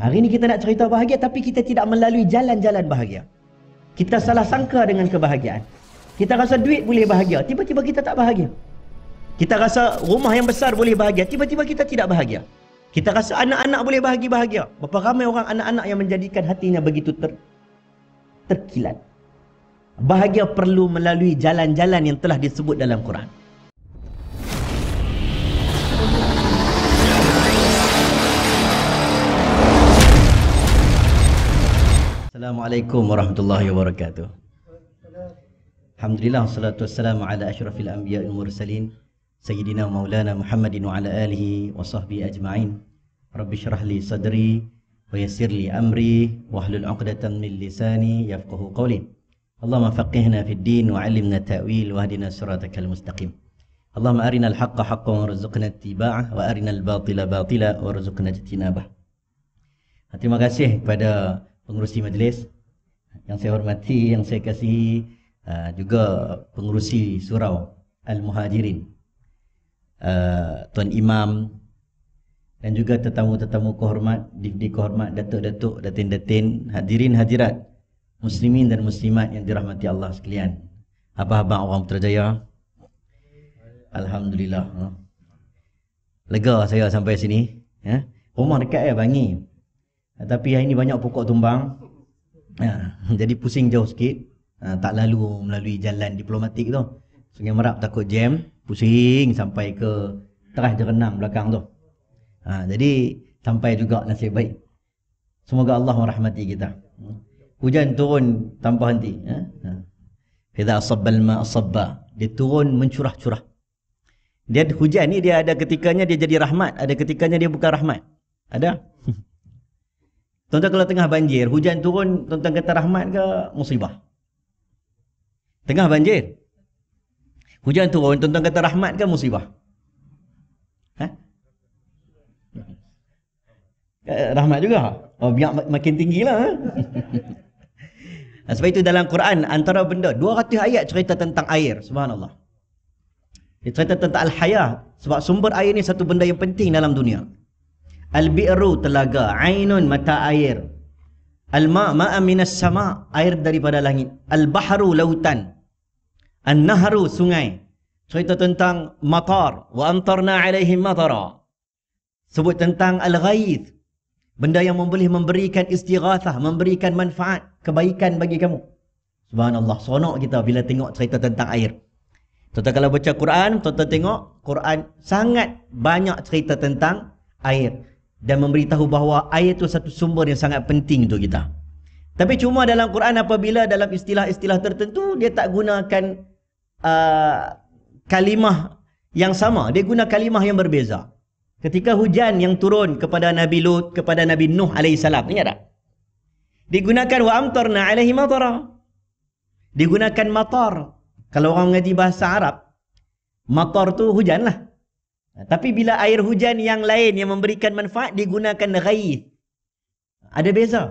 Hari ini kita nak cerita bahagia tapi kita tidak melalui jalan-jalan bahagia. Kita salah sangka dengan kebahagiaan. Kita rasa duit boleh bahagia, tiba-tiba kita tak bahagia. Kita rasa rumah yang besar boleh bahagia, tiba-tiba kita tidak bahagia. Kita rasa anak-anak boleh bahagia-bahagia. Berapa ramai orang anak-anak yang menjadikan hatinya begitu ter terkilat. Bahagia perlu melalui jalan-jalan yang telah disebut dalam Quran. Assalamualaikum warahmatullahi wabarakatuh. Alhamdulillah wassalatu wassalamu ala asyrafil anbiya'i wal mursalin sayyidina maulana Muhammadin wa ala alihi wa sahbihi ajma'in. Rabbi syrah li sadri wa yassir li amri wahlul 'uqdatan min lisani yafqahu qawli. Allahumma faqihna fid din wa 'allimna ta'wil wa hdina siratal mustaqim. اللهم أرنا الحق حقا وارزقنا اتباعه وأرنا batila باطلا وارزقنا ijtinabah. Terima kasih kepada pengerusi majlis yang saya hormati, yang saya kasih uh, juga pengerusi surau Al-Muhajirin uh, Tuan Imam dan juga tetamu-tetamu kehormat, divdi kehormat, datuk-datuk, datin-datin, hadirin hadirat muslimin dan muslimat yang dirahmati Allah sekalian Apa-apa abang orang Putrajaya Alhamdulillah Lega saya sampai sini ya? Rumah dekat ya Bangi Eh, tapi hari ini banyak pokok tumbang ya, Jadi pusing jauh sikit ha, Tak lalu melalui jalan diplomatik tu Sungai Merap takut jam Pusing sampai ke Terah jerenang belakang tu ha, Jadi sampai juga nasib baik Semoga Allah merahmati kita Hujan turun tanpa henti Fidha ya. asabbal ma asabba Dia turun mencurah-curah Dia hujan ni dia ada ketikanya dia jadi rahmat Ada ketikanya dia bukan rahmat Ada? Tuan-tuan kalau tengah banjir, hujan turun, tuan-tuan kata rahmat ke musibah? Tengah banjir. Hujan turun, tuan-tuan kata rahmat ke musibah? Ha? Eh, rahmat juga. Oh, biar makin tinggi lah. Ha? ha? Sebab itu dalam Quran, antara benda, 200 ayat cerita tentang air. Subhanallah. Dia cerita tentang al-hayah. Sebab sumber air ni satu benda yang penting dalam dunia. Al-bi'ru telaga, ainun mata air. Al-ma' ma'a minas sama, air daripada langit. Al-bahru lautan. An-nahru sungai. Cerita tentang matar wa antarna alaihim matara. Sebut tentang al-ghaiz. Benda yang boleh memberikan istighathah, memberikan manfaat, kebaikan bagi kamu. Subhanallah, sonok kita bila tengok cerita tentang air. tuan kalau baca Quran, tuan tengok Quran sangat banyak cerita tentang air dan memberitahu bahawa ayat itu satu sumber yang sangat penting untuk kita. Tapi cuma dalam Quran apabila dalam istilah-istilah tertentu dia tak gunakan uh, kalimah yang sama, dia guna kalimah yang berbeza. Ketika hujan yang turun kepada Nabi Lut, kepada Nabi Nuh alaihi salam, ingat tak? Digunakan wa amtarna alaihi matara. Digunakan matar. Kalau orang mengaji bahasa Arab, matar tu hujan lah. Tapi bila air hujan yang lain yang memberikan manfaat digunakan ghaith. Ada beza.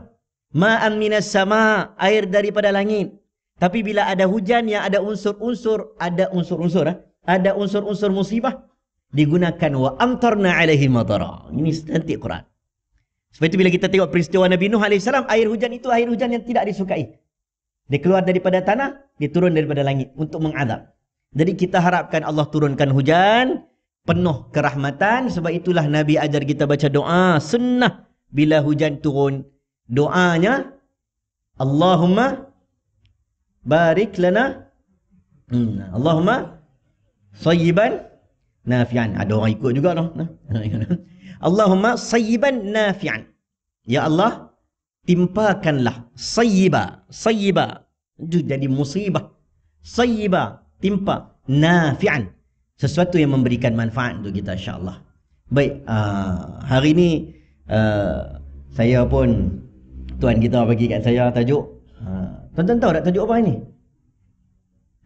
Ma'am minas sama air daripada langit. Tapi bila ada hujan yang ada unsur-unsur, ada unsur-unsur, eh? ada unsur-unsur musibah, digunakan wa amtarna alaihi madara. Ini nanti Quran. Sebab itu bila kita tengok peristiwa Nabi Nuh AS, air hujan itu air hujan yang tidak disukai. Dia keluar daripada tanah, dia turun daripada langit untuk mengadab. Jadi kita harapkan Allah turunkan hujan, penuh kerahmatan sebab itulah nabi ajar kita baca doa sunnah bila hujan turun doanya Allahumma barik lana hmm. Allahumma sayyiban nafian ada orang ikut juga tu Allahumma sayyiban nafian ya Allah timpakanlah sayyiba sayyiba jadi musibah sayyiba timpa nafian sesuatu yang memberikan manfaat untuk kita insyaallah. Baik, uh, hari ini uh, ah, saya pun tuan kita bagi kat saya tajuk. Uh, tuan-tuan tahu tak tajuk apa ini? ni?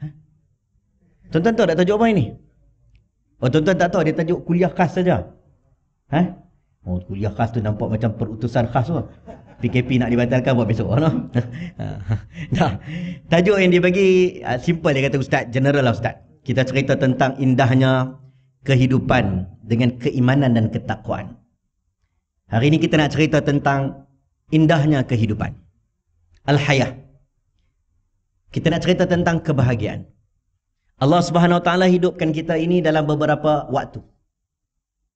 Ha? Tuan-tuan tahu tak tajuk apa ini? Oh, tuan-tuan tak tahu dia tajuk kuliah khas saja. Ha? Oh, kuliah khas tu nampak macam perutusan khas tu. PKP nak dibatalkan buat besok. No? tajuk yang dia bagi simple dia kata ustaz general lah ustaz kita cerita tentang indahnya kehidupan dengan keimanan dan ketakwaan. Hari ini kita nak cerita tentang indahnya kehidupan. Al-hayah. Kita nak cerita tentang kebahagiaan. Allah Subhanahu Wa Taala hidupkan kita ini dalam beberapa waktu.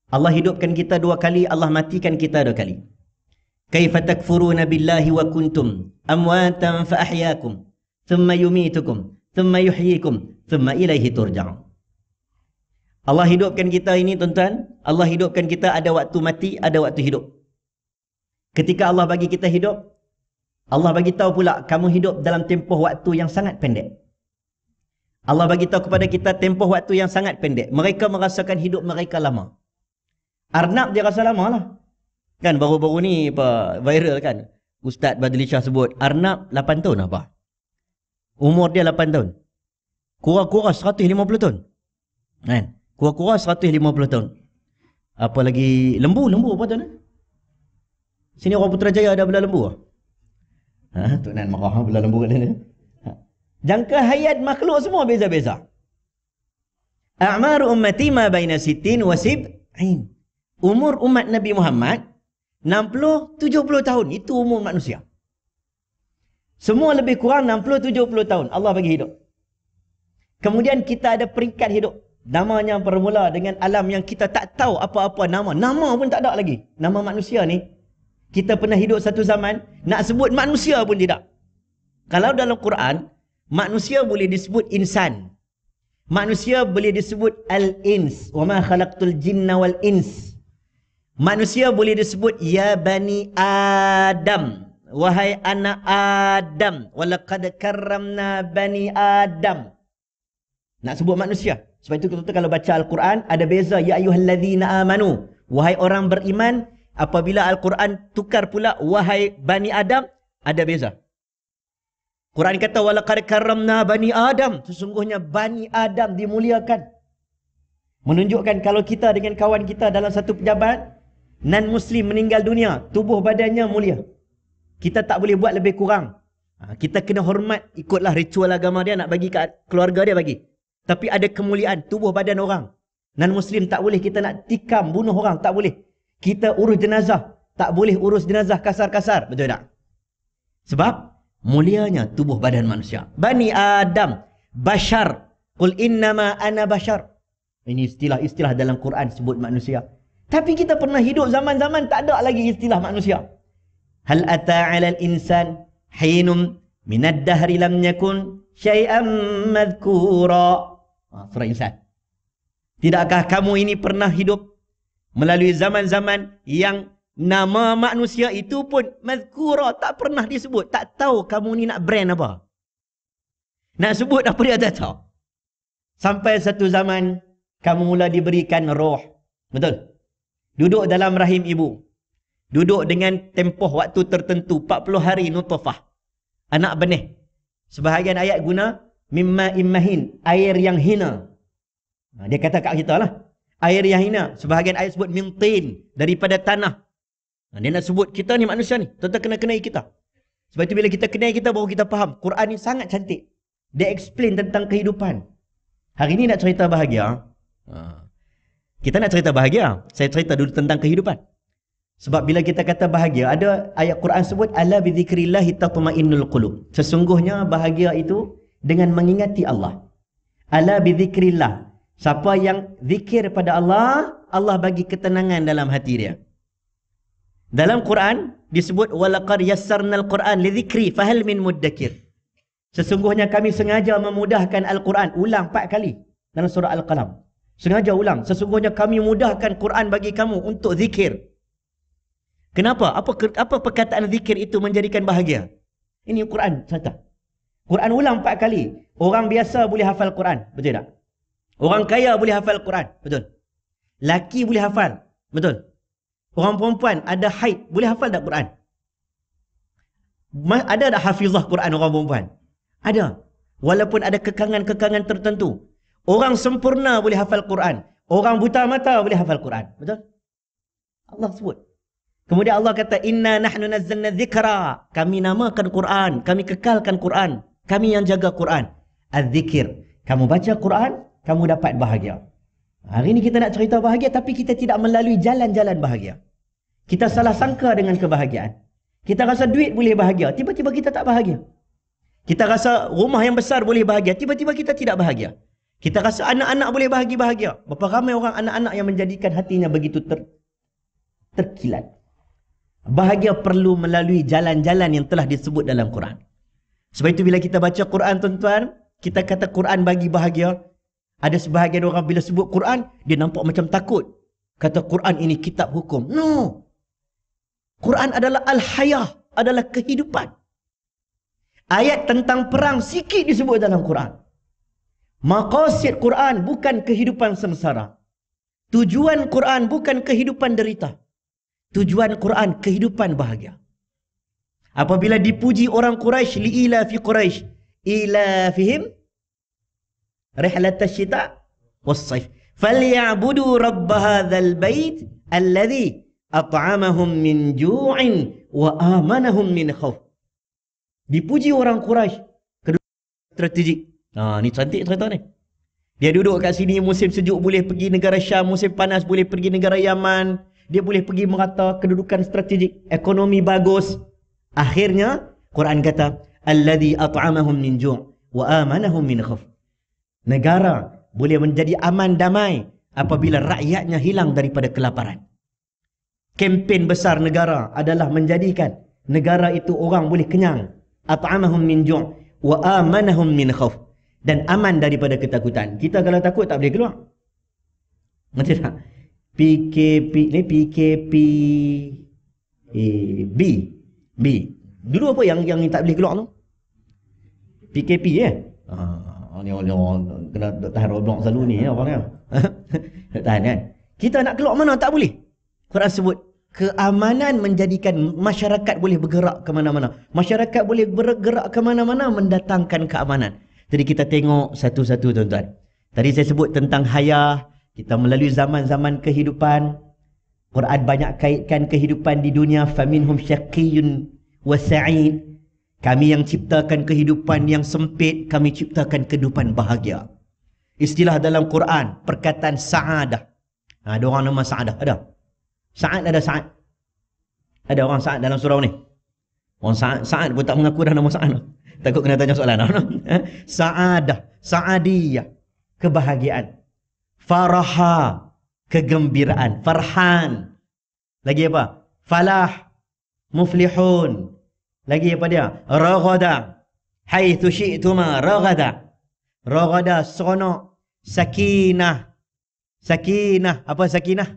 Allah hidupkan kita dua kali, Allah matikan kita dua kali. Kaifa takfuruna billahi wa kuntum amwatan fa ahyaakum thumma yumiitukum thumma yuhyiikum thumma ilaihi turja'un. Allah hidupkan kita ini tuan-tuan, Allah hidupkan kita ada waktu mati, ada waktu hidup. Ketika Allah bagi kita hidup, Allah bagi tahu pula kamu hidup dalam tempoh waktu yang sangat pendek. Allah bagi tahu kepada kita tempoh waktu yang sangat pendek. Mereka merasakan hidup mereka lama. Arnab dia rasa lama lah. Kan baru-baru ni apa, viral kan. Ustaz Badli Shah sebut Arnab 8 tahun apa? Umur dia 8 tahun kurang-kurang 150 tahun. Kan? Kurang-kurang 150 tahun. Apalagi lembu, lembu apa tu tuan? Eh? Sini orang Putrajaya ada belah lembu. Ah? Ha, tu nan marah ah, belah lembu kat sana. Eh? Ha. Jangka hayat makhluk semua beza-beza. A'mar ummati ma baina sittin wa sib'in. Umur umat Nabi Muhammad 60 70 tahun itu umur manusia. Semua lebih kurang 60 70 tahun Allah bagi hidup. Kemudian kita ada peringkat hidup. Namanya bermula dengan alam yang kita tak tahu apa-apa nama. Nama pun tak ada lagi. Nama manusia ni. Kita pernah hidup satu zaman. Nak sebut manusia pun tidak. Kalau dalam Quran, manusia boleh disebut insan. Manusia boleh disebut al-ins. Wa ma khalaqtul jinna wal ins. Manusia boleh disebut ya bani Adam. Wahai anak Adam. Walakad karamna bani Adam. Nak sebut manusia. Sebab itu kata kalau baca Al-Quran ada beza ya ayyuhallazina amanu. Wahai orang beriman apabila Al-Quran tukar pula wahai bani Adam ada beza. Quran kata walaqad karramna bani Adam sesungguhnya bani Adam dimuliakan. Menunjukkan kalau kita dengan kawan kita dalam satu pejabat non muslim meninggal dunia tubuh badannya mulia. Kita tak boleh buat lebih kurang. Ha, kita kena hormat ikutlah ritual agama dia nak bagi kat keluarga dia bagi. Tapi ada kemuliaan tubuh badan orang. Non-Muslim tak boleh kita nak tikam, bunuh orang. Tak boleh. Kita urus jenazah. Tak boleh urus jenazah kasar-kasar. Betul tak? Sebab mulianya tubuh badan manusia. Bani Adam. Bashar. Qul innama ana bashar. Ini istilah-istilah dalam Quran sebut manusia. Tapi kita pernah hidup zaman-zaman tak ada lagi istilah manusia. Hal ata'alal insan hinum minad dahri lam yakun syai'an madhkura. Ah, Surah Insan. Tidakkah kamu ini pernah hidup melalui zaman-zaman yang nama manusia itu pun mazkura tak pernah disebut. Tak tahu kamu ni nak brand apa. Nak sebut apa dia tak tahu. Sampai satu zaman kamu mula diberikan roh. Betul? Duduk dalam rahim ibu. Duduk dengan tempoh waktu tertentu. 40 hari nutfah. Anak benih. Sebahagian ayat guna mimma immahin air yang hina ha, dia kata kat kita lah air yang hina sebahagian air sebut mintin daripada tanah ha, dia nak sebut kita ni manusia ni tuan-tuan kena kenai kita sebab itu bila kita kenai kita baru kita faham Quran ni sangat cantik dia explain tentang kehidupan hari ni nak cerita bahagia ha. kita nak cerita bahagia saya cerita dulu tentang kehidupan sebab bila kita kata bahagia ada ayat Quran sebut Allah bi dhikrillah tatma'innul sesungguhnya bahagia itu dengan mengingati Allah. Ala bidzikrillah. Siapa yang zikir pada Allah, Allah bagi ketenangan dalam hati dia. Dalam Quran disebut walaqad yassarnal Quran lidzikri fahal min muddakir. Sesungguhnya kami sengaja memudahkan Al-Quran. Ulang empat kali dalam surah Al-Qalam. Sengaja ulang. Sesungguhnya kami mudahkan Quran bagi kamu untuk zikir. Kenapa? Apa, apa perkataan zikir itu menjadikan bahagia? Ini Quran, catat. Quran ulang empat kali. Orang biasa boleh hafal Quran. Betul tak? Orang kaya boleh hafal Quran. Betul. Laki boleh hafal. Betul. Orang perempuan ada haid. Boleh hafal tak Quran? Ada tak hafizah Quran orang perempuan? Ada. Walaupun ada kekangan-kekangan tertentu. Orang sempurna boleh hafal Quran. Orang buta mata boleh hafal Quran. Betul? Allah sebut. Kemudian Allah kata, Inna nahnu nazzalna dhikra. Kami namakan Quran. Kami kekalkan Quran kami yang jaga Quran. Az-zikir. Kamu baca Quran, kamu dapat bahagia. Hari ini kita nak cerita bahagia tapi kita tidak melalui jalan-jalan bahagia. Kita salah sangka dengan kebahagiaan. Kita rasa duit boleh bahagia, tiba-tiba kita tak bahagia. Kita rasa rumah yang besar boleh bahagia, tiba-tiba kita tidak bahagia. Kita rasa anak-anak boleh bahagia-bahagia. Berapa ramai orang anak-anak yang menjadikan hatinya begitu ter terkilat. Bahagia perlu melalui jalan-jalan yang telah disebut dalam Quran. Sebab itu bila kita baca Quran tuan-tuan, kita kata Quran bagi bahagia. Ada sebahagian orang bila sebut Quran, dia nampak macam takut. Kata Quran ini kitab hukum. No. Quran adalah al-hayah, adalah kehidupan. Ayat tentang perang sikit disebut dalam Quran. Maqasid Quran bukan kehidupan sengsara. Tujuan Quran bukan kehidupan derita. Tujuan Quran kehidupan bahagia apabila dipuji orang Quraisy li ila fi Quraisy ila fihim rihlat asyita was saif falyabudu rabb hadzal bait alladhi at'amahum min ju'in wa amanahum min khauf dipuji orang Quraisy kedudukan strategik ha ni cantik cerita ni dia duduk kat sini musim sejuk boleh pergi negara Syam, musim panas boleh pergi negara Yaman. Dia boleh pergi merata kedudukan strategik, ekonomi bagus. Akhirnya Quran kata alladhi at'amahum min ju' wa amanahum min Khuf. Negara boleh menjadi aman damai apabila rakyatnya hilang daripada kelaparan. Kempen besar negara adalah menjadikan negara itu orang boleh kenyang. At'amahum min ju' wa amanahum min Khuf dan aman daripada ketakutan. Kita kalau takut tak boleh keluar. Macam tak? PKP ni PKP eh, B B. Dulu apa yang yang tak boleh keluar tu? PKP ya. Eh? Ha, ni orang, kena tahan roadblock selalu ni ya orang ya. tahan kan. Kita nak keluar mana tak boleh. Quran sebut keamanan menjadikan masyarakat boleh bergerak ke mana-mana. Masyarakat boleh bergerak ke mana-mana mendatangkan keamanan. Jadi kita tengok satu-satu tuan-tuan. Tadi saya sebut tentang hayah, kita melalui zaman-zaman kehidupan, Quran banyak kaitkan kehidupan di dunia faminhum syaqiyun wa sa'id. Kami yang ciptakan kehidupan yang sempit, kami ciptakan kehidupan bahagia. Istilah dalam Quran, perkataan sa'adah. Ha, ada orang nama sa'adah, ada. Sa'ad ada sa'ad. Ada orang sa'ad dalam surau ni. Orang sa'ad, sa'ad pun tak mengaku dah nama sa'ad. Takut kena tanya soalan. Ha? sa'adah, sa'adiyah, kebahagiaan. Farahah, kegembiraan, farhan. Lagi apa? Falah, muflihun. Lagi apa dia? Raghada. Haythu syi'tuma raghada. Raghada seronok, sakinah. Sakinah, apa sakinah?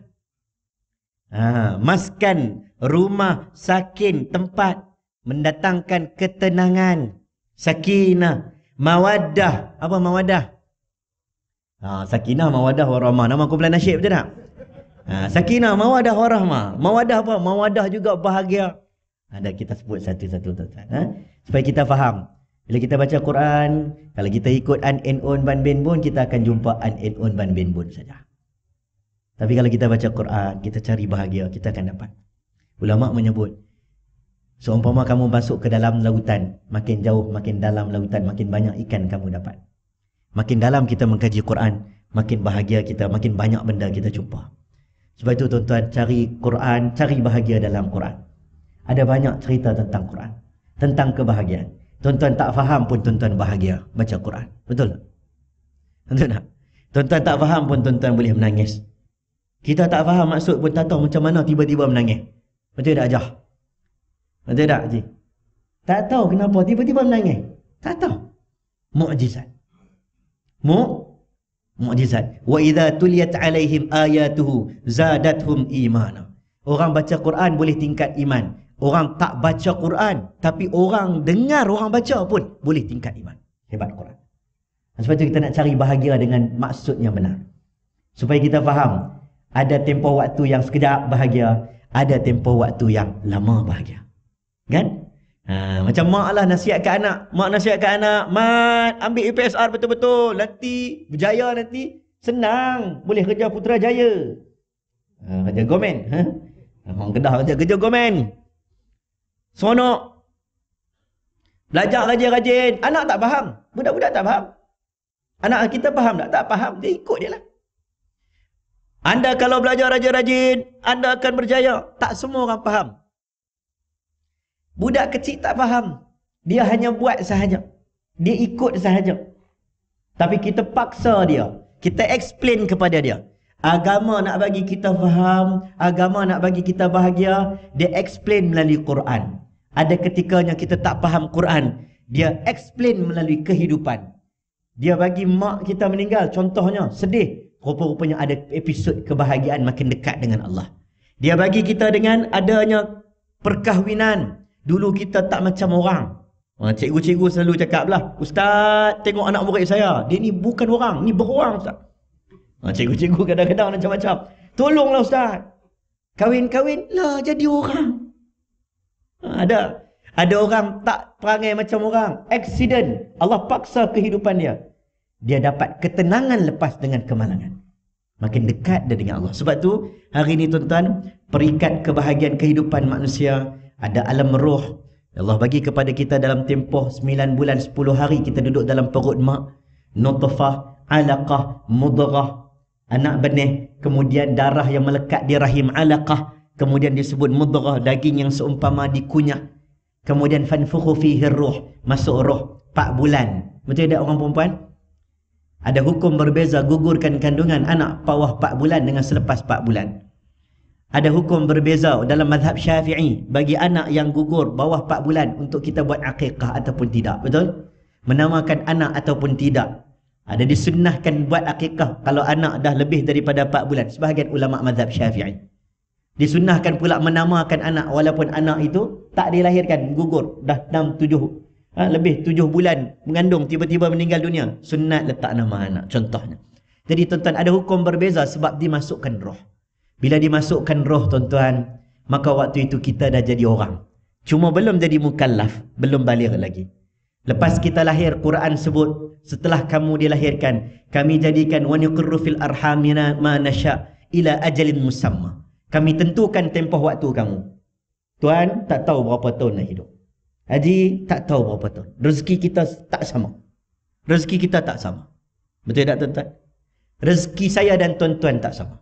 Ah, maskan, rumah, sakin, tempat mendatangkan ketenangan. Sakinah, mawaddah. Apa mawaddah? Ha, sakinah, mawadah, warahmah. Nama aku pelan nasyid macam tak? Ha, sakinah, mawadah, warahmah. Mawadah apa? Mawadah juga bahagia. Ada ha, kita sebut satu-satu. Ha? Supaya kita faham. Bila kita baca Quran, kalau kita ikut an in un ban bin bun, kita akan jumpa an in un ban bin bun saja. Tapi kalau kita baca Quran, kita cari bahagia, kita akan dapat. Ulama menyebut, seumpama kamu masuk ke dalam lautan, makin jauh, makin dalam lautan, makin banyak ikan kamu dapat. Makin dalam kita mengkaji Quran, makin bahagia kita, makin banyak benda kita jumpa. Sebab itu tuan-tuan, cari Quran, cari bahagia dalam Quran. Ada banyak cerita tentang Quran, tentang kebahagiaan. Tuan-tuan tak faham pun tuan-tuan bahagia baca Quran. Betul? Betul tak? Tuan-tuan tak faham pun tuan-tuan boleh menangis. Kita tak faham maksud pun tak tahu macam mana tiba-tiba menangis. Betul tak, Jah? Betul tak, Cik? Tak tahu kenapa tiba-tiba menangis. Tak tahu. Mu'jizat mu mukjizat wa idza tuliyat alaihim ayatuhu zadatuhum imana orang baca Quran boleh tingkat iman orang tak baca Quran tapi orang dengar orang baca pun boleh tingkat iman hebat Quran sebab itu kita nak cari bahagia dengan maksud yang benar supaya kita faham ada tempoh waktu yang sekejap bahagia ada tempoh waktu yang lama bahagia kan Ha, macam mak lah nasihat ke anak. Mak nasihat ke anak. Mat, ambil UPSR betul-betul. Nanti berjaya nanti. Senang. Boleh kerja putera jaya. Ha, kerja gomen. Ha? Orang kedah kerja, kerja gomen. Seronok. Belajar rajin-rajin. Anak tak faham. Budak-budak tak faham. Anak kita faham tak? Tak faham. Dia ikut dia lah. Anda kalau belajar rajin-rajin, anda akan berjaya. Tak semua orang faham. Budak kecil tak faham. Dia hanya buat sahaja. Dia ikut sahaja. Tapi kita paksa dia. Kita explain kepada dia. Agama nak bagi kita faham. Agama nak bagi kita bahagia. Dia explain melalui Quran. Ada ketikanya kita tak faham Quran. Dia explain melalui kehidupan. Dia bagi mak kita meninggal. Contohnya sedih. Rupa-rupanya ada episod kebahagiaan makin dekat dengan Allah. Dia bagi kita dengan adanya perkahwinan. Dulu kita tak macam orang. Ha, cikgu-cikgu selalu cakap lah, Ustaz tengok anak murid saya. Dia ni bukan orang. Ni beruang Ustaz. Ha, cikgu-cikgu kadang-kadang macam-macam. Tolonglah Ustaz. Kawin-kawin lah jadi orang. Ha, ada. Ada orang tak perangai macam orang. Accident. Allah paksa kehidupan dia. Dia dapat ketenangan lepas dengan kemalangan. Makin dekat dia dengan Allah. Sebab tu hari ni tuan-tuan, perikat kebahagiaan kehidupan manusia, ada alam roh ya Allah bagi kepada kita dalam tempoh 9 bulan 10 hari kita duduk dalam perut mak nutfah alaqah mudghah anak benih kemudian darah yang melekat di rahim alaqah kemudian disebut mudghah daging yang seumpama dikunyah kemudian fanfukhu fihi ruh masuk roh 4 bulan betul ada orang perempuan ada hukum berbeza gugurkan kandungan anak pawah 4 bulan dengan selepas 4 bulan ada hukum berbeza dalam madhab syafi'i bagi anak yang gugur bawah 4 bulan untuk kita buat akikah ataupun tidak. Betul? Menamakan anak ataupun tidak. Ada ha, disunnahkan buat akikah kalau anak dah lebih daripada 4 bulan. Sebahagian ulama' madhab syafi'i. Disunnahkan pula menamakan anak walaupun anak itu tak dilahirkan, gugur. Dah 6-7 ha, lebih tujuh bulan mengandung tiba-tiba meninggal dunia. Sunnah letak nama anak contohnya. Jadi tuan-tuan ada hukum berbeza sebab dimasukkan roh. Bila dimasukkan roh tuan-tuan, maka waktu itu kita dah jadi orang. Cuma belum jadi mukallaf, belum balik lagi. Lepas kita lahir, Quran sebut, setelah kamu dilahirkan, kami jadikan وَنِقِرُّ فِي arhamina مَا نَشَأْ إِلَىٰ أَجَلٍ musamma. Kami tentukan tempoh waktu kamu. Tuan, tak tahu berapa tahun nak hidup. Haji, tak tahu berapa tahun. Rezeki kita tak sama. Rezeki kita tak sama. Betul tak tuan-tuan? Rezeki saya dan tuan-tuan tak sama.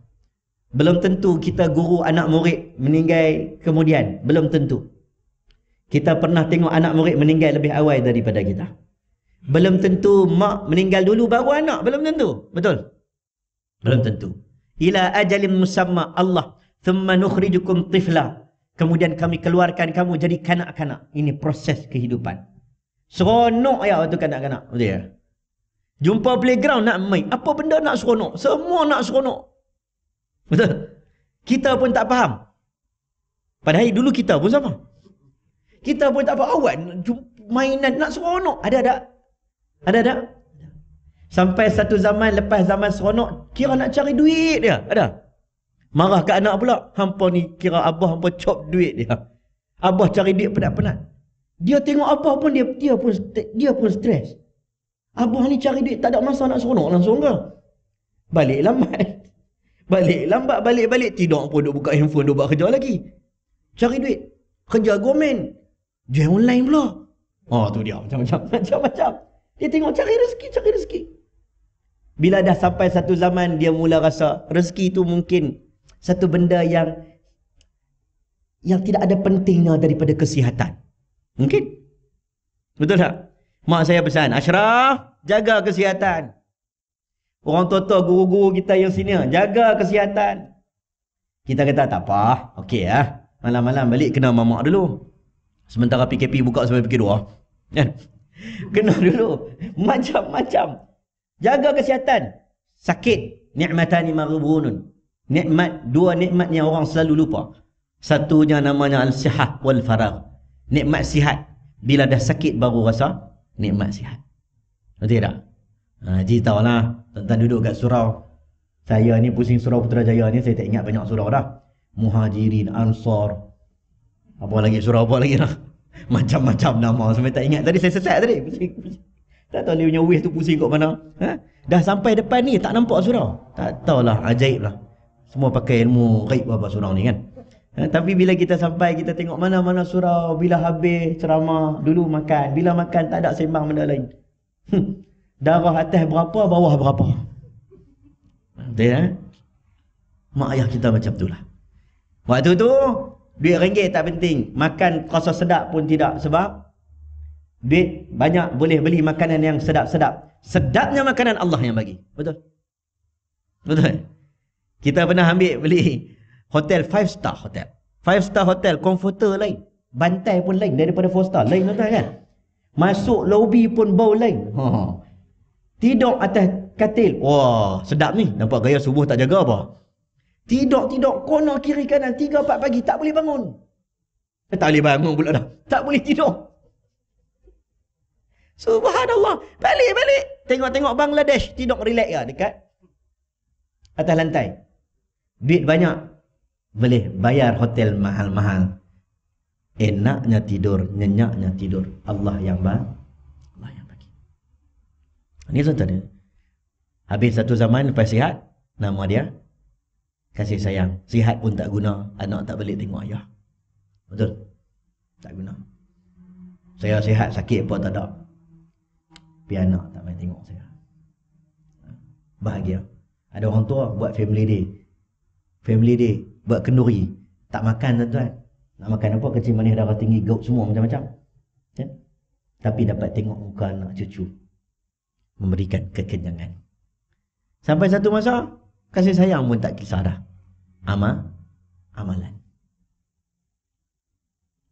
Belum tentu kita guru anak murid meninggal kemudian. Belum tentu. Kita pernah tengok anak murid meninggal lebih awal daripada kita. Belum tentu mak meninggal dulu baru anak. Belum tentu. Betul? Belum tentu. Ila ajalin musamma Allah. Thumma nukhrijukum tifla. Kemudian kami keluarkan kamu jadi kanak-kanak. Ini proses kehidupan. Seronok ya waktu kanak-kanak. Betul ya? Jumpa playground nak main. Apa benda nak seronok? Semua nak seronok. Betul? Kita pun tak faham. Padahal dulu kita pun sama. Kita pun tak faham awak mainan nak seronok. Ada tak? Ada tak? Sampai satu zaman lepas zaman seronok, kira nak cari duit dia. Ada? Marah kat anak pula. Hampa ni kira abah hampa cop duit dia. Abah cari duit penat-penat. Dia tengok abah pun dia dia pun dia pun stres. Abah ni cari duit tak ada masa nak seronok langsung ke? Balik mai. Balik lambat balik-balik tidak pun duk buka handphone duk buat kerja lagi. Cari duit. Kerja gomen. Jual online pula. Oh tu dia macam-macam macam-macam. Dia tengok cari rezeki, cari rezeki. Bila dah sampai satu zaman dia mula rasa rezeki tu mungkin satu benda yang yang tidak ada pentingnya daripada kesihatan. Mungkin. Betul tak? Mak saya pesan, Ashraf, jaga kesihatan. Orang tua-tua guru-guru kita yang sini, Jaga kesihatan Kita kata tak apa Okey lah ha? Malam-malam balik kena mamak dulu Sementara PKP buka sampai PKP 2 kan? Kena dulu Macam-macam Jaga kesihatan Sakit Ni'matan ni marubunun Nikmat Dua nikmat yang orang selalu lupa Satunya namanya Al-Sihah wal-Farah Nikmat sihat Bila dah sakit baru rasa Nikmat sihat Betul tak? Ha, Haji tahulah tuan duduk kat surau Saya ni pusing surau Putrajaya ni Saya tak ingat banyak surau dah Muhajirin, Ansar Apa lagi surau apa lagi lah Macam-macam nama Sampai tak ingat tadi saya sesat tadi pusing, pusing. Tak tahu dia punya wave tu pusing kat mana ha? Dah sampai depan ni tak nampak surau Tak tahulah ajaib lah Semua pakai ilmu gaib apa surau ni kan ha? Tapi bila kita sampai kita tengok mana-mana surau Bila habis ceramah dulu makan Bila makan tak ada sembang benda lain hm. Darah atas berapa, bawah berapa. Betul eh? Mak ayah kita macam itulah. Waktu tu, duit ringgit tak penting. Makan rasa sedap pun tidak sebab duit banyak boleh beli makanan yang sedap-sedap. Sedapnya makanan Allah yang bagi. Betul? Betul? Eh? Kita pernah ambil beli hotel five star hotel. five star hotel, komforter lain. Bantai pun lain daripada four star. Lain betul kan? Masuk lobby pun bau lain. Haa. Ha. Tidur atas katil. Wah, sedap ni. Nampak gaya subuh tak jaga apa. Tidur, tidur. Kona kiri kanan. Tiga, empat pagi. Tak boleh bangun. Eh, tak boleh bangun pula dah. Tak boleh tidur. Subhanallah. Balik, balik. Tengok-tengok Bangladesh. Tidur relax lah dekat. Atas lantai. Duit banyak. Boleh bayar hotel mahal-mahal. Enaknya tidur. Nyenyaknya tidur. Allah yang bangun. Ini contohnya Habis satu zaman lepas sihat Nama dia Kasih sayang Sihat pun tak guna Anak tak balik tengok ayah Betul? Tak guna Saya sihat sakit pun tak ada Tapi anak tak main tengok saya Bahagia Ada orang tua buat family day Family day Buat kenduri Tak makan tuan-tuan Nak makan apa? Kecil manis darah tinggi Gout semua macam-macam ya? Tapi dapat tengok muka anak cucu memberikan kekenyangan. Sampai satu masa, kasih sayang pun tak kisah dah. Amal, amalan.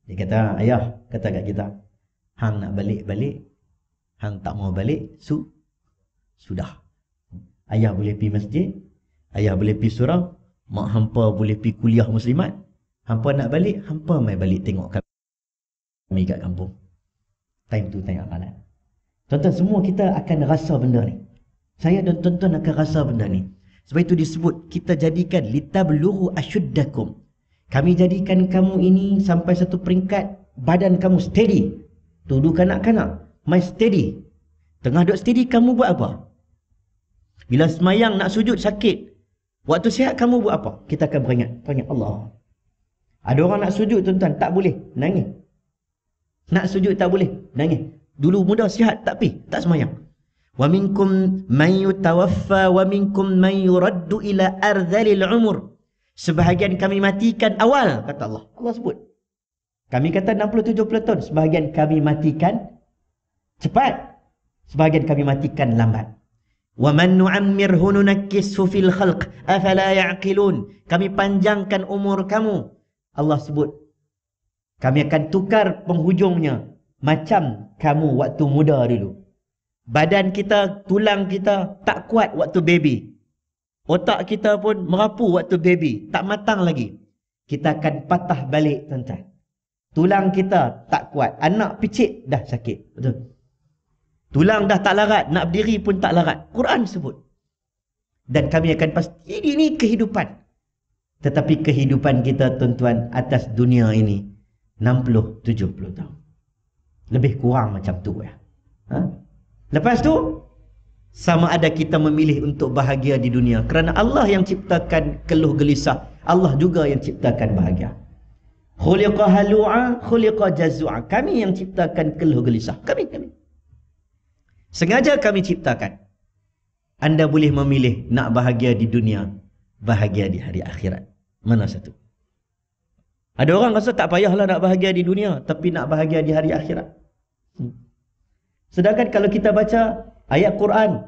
Dia kata, ayah, kata kat kita, hang nak balik-balik, hang tak mau balik, su, sudah. Ayah boleh pergi masjid, ayah boleh pergi surau, mak hampa boleh pergi kuliah muslimat, hampa nak balik, hampa mai balik tengok kami kat kampung. Time tu tengok amalan. Tuan-tuan semua kita akan rasa benda ni. Saya dan tuan-tuan akan rasa benda ni. Sebab itu disebut kita jadikan litabluhu asyuddakum. Kami jadikan kamu ini sampai satu peringkat badan kamu steady. Tuduh kanak-kanak. My steady. Tengah duduk steady kamu buat apa? Bila semayang nak sujud sakit. Waktu sihat kamu buat apa? Kita akan beringat. Beringat Allah. Ada orang nak sujud tuan-tuan. Tak boleh. Nangis. Nak sujud tak boleh. Nangis. Dulu muda sihat tak pi, tak semayang. Wa minkum man yutawaffa wa minkum man yuraddu ila ardhalil umur. Sebahagian kami matikan awal kata Allah. Allah sebut. Kami kata 60 70 tahun, sebahagian kami matikan cepat. Sebahagian kami matikan lambat. Wa man nu'ammirhu nunakkisu fil khalq afala ya'qilun? Kami panjangkan umur kamu. Allah sebut. Kami akan tukar penghujungnya macam kamu waktu muda dulu. Badan kita, tulang kita tak kuat waktu baby. Otak kita pun merapu waktu baby, tak matang lagi. Kita akan patah balik tuan-tuan. Tulang kita tak kuat, anak picit dah sakit. Betul. Tulang dah tak larat, nak berdiri pun tak larat. Quran sebut. Dan kami akan pasti ini kehidupan. Tetapi kehidupan kita tuan-tuan atas dunia ini 60 70 tahun. Lebih kurang macam tu ya. Ha? Lepas tu sama ada kita memilih untuk bahagia di dunia kerana Allah yang ciptakan keluh gelisah, Allah juga yang ciptakan bahagia. Khuliqa halu'a, khuliqa jazu'a. Kami yang ciptakan keluh gelisah. Kami, kami. Sengaja kami ciptakan. Anda boleh memilih nak bahagia di dunia, bahagia di hari akhirat. Mana satu? Ada orang rasa tak payahlah nak bahagia di dunia tapi nak bahagia di hari akhirat. Hmm. Sedangkan kalau kita baca ayat Quran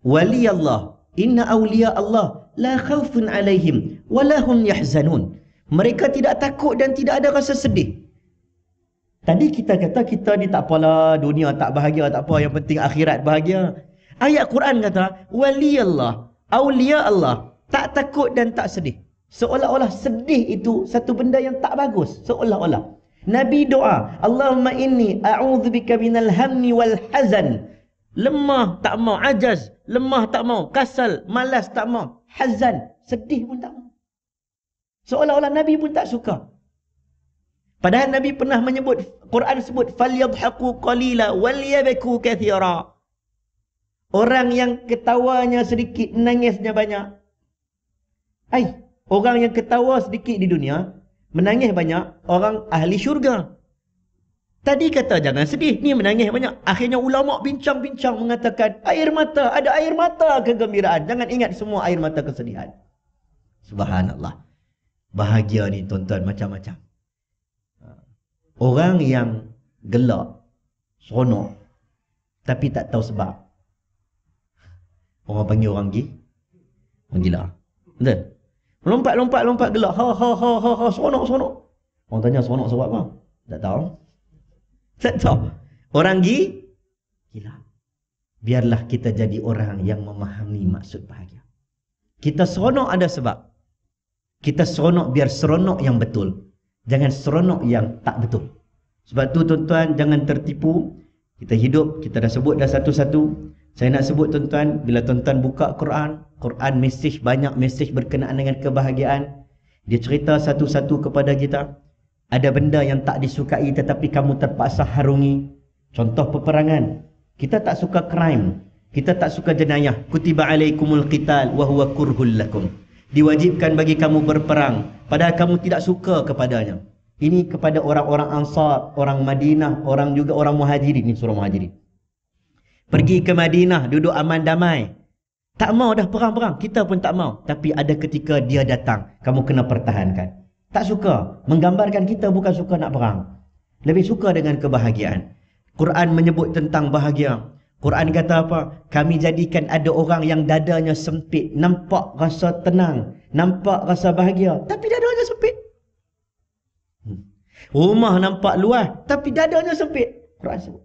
wali Allah inna awliya Allah la khawfun alaihim walahum yahzanun mereka tidak takut dan tidak ada rasa sedih tadi kita kata kita ni tak apalah dunia tak bahagia tak apa yang penting akhirat bahagia ayat Quran kata wali Allah awliya Allah tak takut dan tak sedih Seolah-olah sedih itu satu benda yang tak bagus. Seolah-olah. Nabi doa. Allahumma inni a'udhubika minal hammi wal hazan. Lemah tak mau. Ajaz. Lemah tak mau. Kasal. Malas tak mau. Hazan. Sedih pun tak mau. Seolah-olah Nabi pun tak suka. Padahal Nabi pernah menyebut, Quran sebut, فَلْيَضْحَقُوا wal وَلْيَبَكُوا كَثِيرًا Orang yang ketawanya sedikit, nangisnya banyak. Ayy, Orang yang ketawa sedikit di dunia, menangis banyak, orang ahli syurga. Tadi kata jangan sedih, ni menangis banyak. Akhirnya ulama bincang-bincang mengatakan, air mata, ada air mata kegembiraan. Jangan ingat semua air mata kesedihan. Subhanallah. Bahagia ni tuan-tuan macam-macam. Orang yang gelak, seronok, tapi tak tahu sebab. Orang panggil orang gila. Betul? Lompat-lompat, lompat gelak. Ha, ha, ha, ha, ha, seronok, seronok. Orang tanya, seronok sebab apa? Tak tahu. Tak tahu. Orang gi, gila. Biarlah kita jadi orang yang memahami maksud bahagia. Kita seronok ada sebab. Kita seronok biar seronok yang betul. Jangan seronok yang tak betul. Sebab tu tuan-tuan, jangan tertipu. Kita hidup, kita dah sebut dah satu-satu. Saya nak sebut tuan-tuan, bila tuan-tuan buka Quran, Quran mesej banyak mesej berkenaan dengan kebahagiaan. Dia cerita satu-satu kepada kita. Ada benda yang tak disukai tetapi kamu terpaksa harungi. Contoh peperangan. Kita tak suka crime. Kita tak suka jenayah. Kutiba alaikumul qital wa huwa kurhul lakum. Diwajibkan bagi kamu berperang padahal kamu tidak suka kepadanya. Ini kepada orang-orang Ansar, orang Madinah, orang juga orang Muhajirin ini surah Muhajirin. Pergi ke Madinah duduk aman damai. Tak mau dah perang-perang. Kita pun tak mau. Tapi ada ketika dia datang. Kamu kena pertahankan. Tak suka. Menggambarkan kita bukan suka nak perang. Lebih suka dengan kebahagiaan. Quran menyebut tentang bahagia. Quran kata apa? Kami jadikan ada orang yang dadanya sempit. Nampak rasa tenang. Nampak rasa bahagia. Tapi dadanya sempit. Hmm. Rumah nampak luas. Tapi dadanya sempit. Quran sebut.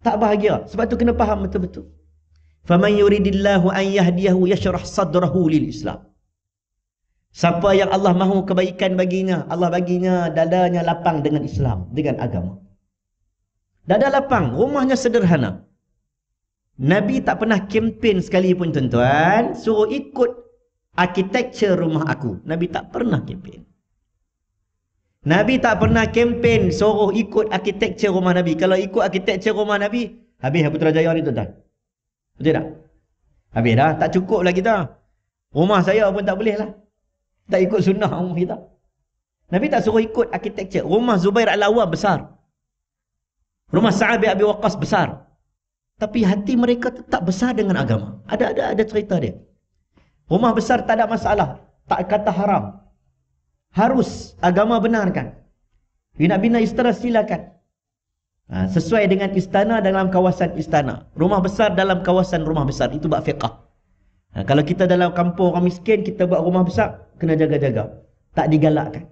Tak bahagia. Sebab tu kena faham betul-betul. Faman yuridillahu an yahdiyahu yashrah sadrahu lil Islam. Siapa yang Allah mahu kebaikan baginya, Allah baginya dadanya lapang dengan Islam, dengan agama. Dada lapang, rumahnya sederhana. Nabi tak pernah kempen sekalipun tuan-tuan, suruh ikut arkitektur rumah aku. Nabi tak pernah kempen. Nabi tak pernah kempen suruh ikut arkitektur rumah Nabi. Kalau ikut arkitektur rumah Nabi, habis Putrajaya ni tuan-tuan. Betul tak? Habis dah. Tak cukup lah kita. Rumah saya pun tak boleh lah. Tak ikut sunnah rumah kita. Nabi tak suruh ikut arkitektur. Rumah Zubair Al-Awwah besar. Rumah Sa'ad bin Abi Waqas besar. Tapi hati mereka tetap besar dengan agama. Ada ada ada cerita dia. Rumah besar tak ada masalah. Tak kata haram harus agama benarkan. You nak bina istana silakan. Ha, sesuai dengan istana dalam kawasan istana. Rumah besar dalam kawasan rumah besar. Itu buat fiqah. Ha, kalau kita dalam kampung orang miskin, kita buat rumah besar, kena jaga-jaga. Tak digalakkan.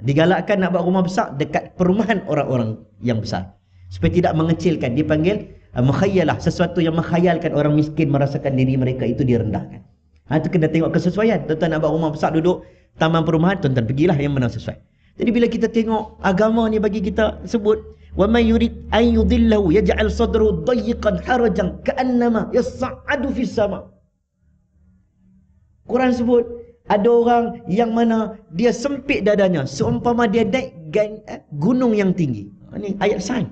Digalakkan nak buat rumah besar dekat perumahan orang-orang yang besar. Supaya tidak mengecilkan. Dia panggil uh, eh, mukhayalah. Sesuatu yang mengkhayalkan orang miskin merasakan diri mereka itu direndahkan. Ha, itu kena tengok kesesuaian. Tentang nak buat rumah besar duduk, taman perumahan tuan-tuan pergilah yang mana sesuai jadi bila kita tengok agama ni bagi kita sebut wa may yurid an yudhillahu yaj'al sadru dayyiqan harajan ka'annama yas'adu fis sama Quran sebut ada orang yang mana dia sempit dadanya seumpama dia naik eh, gunung yang tinggi ini ha, ayat sain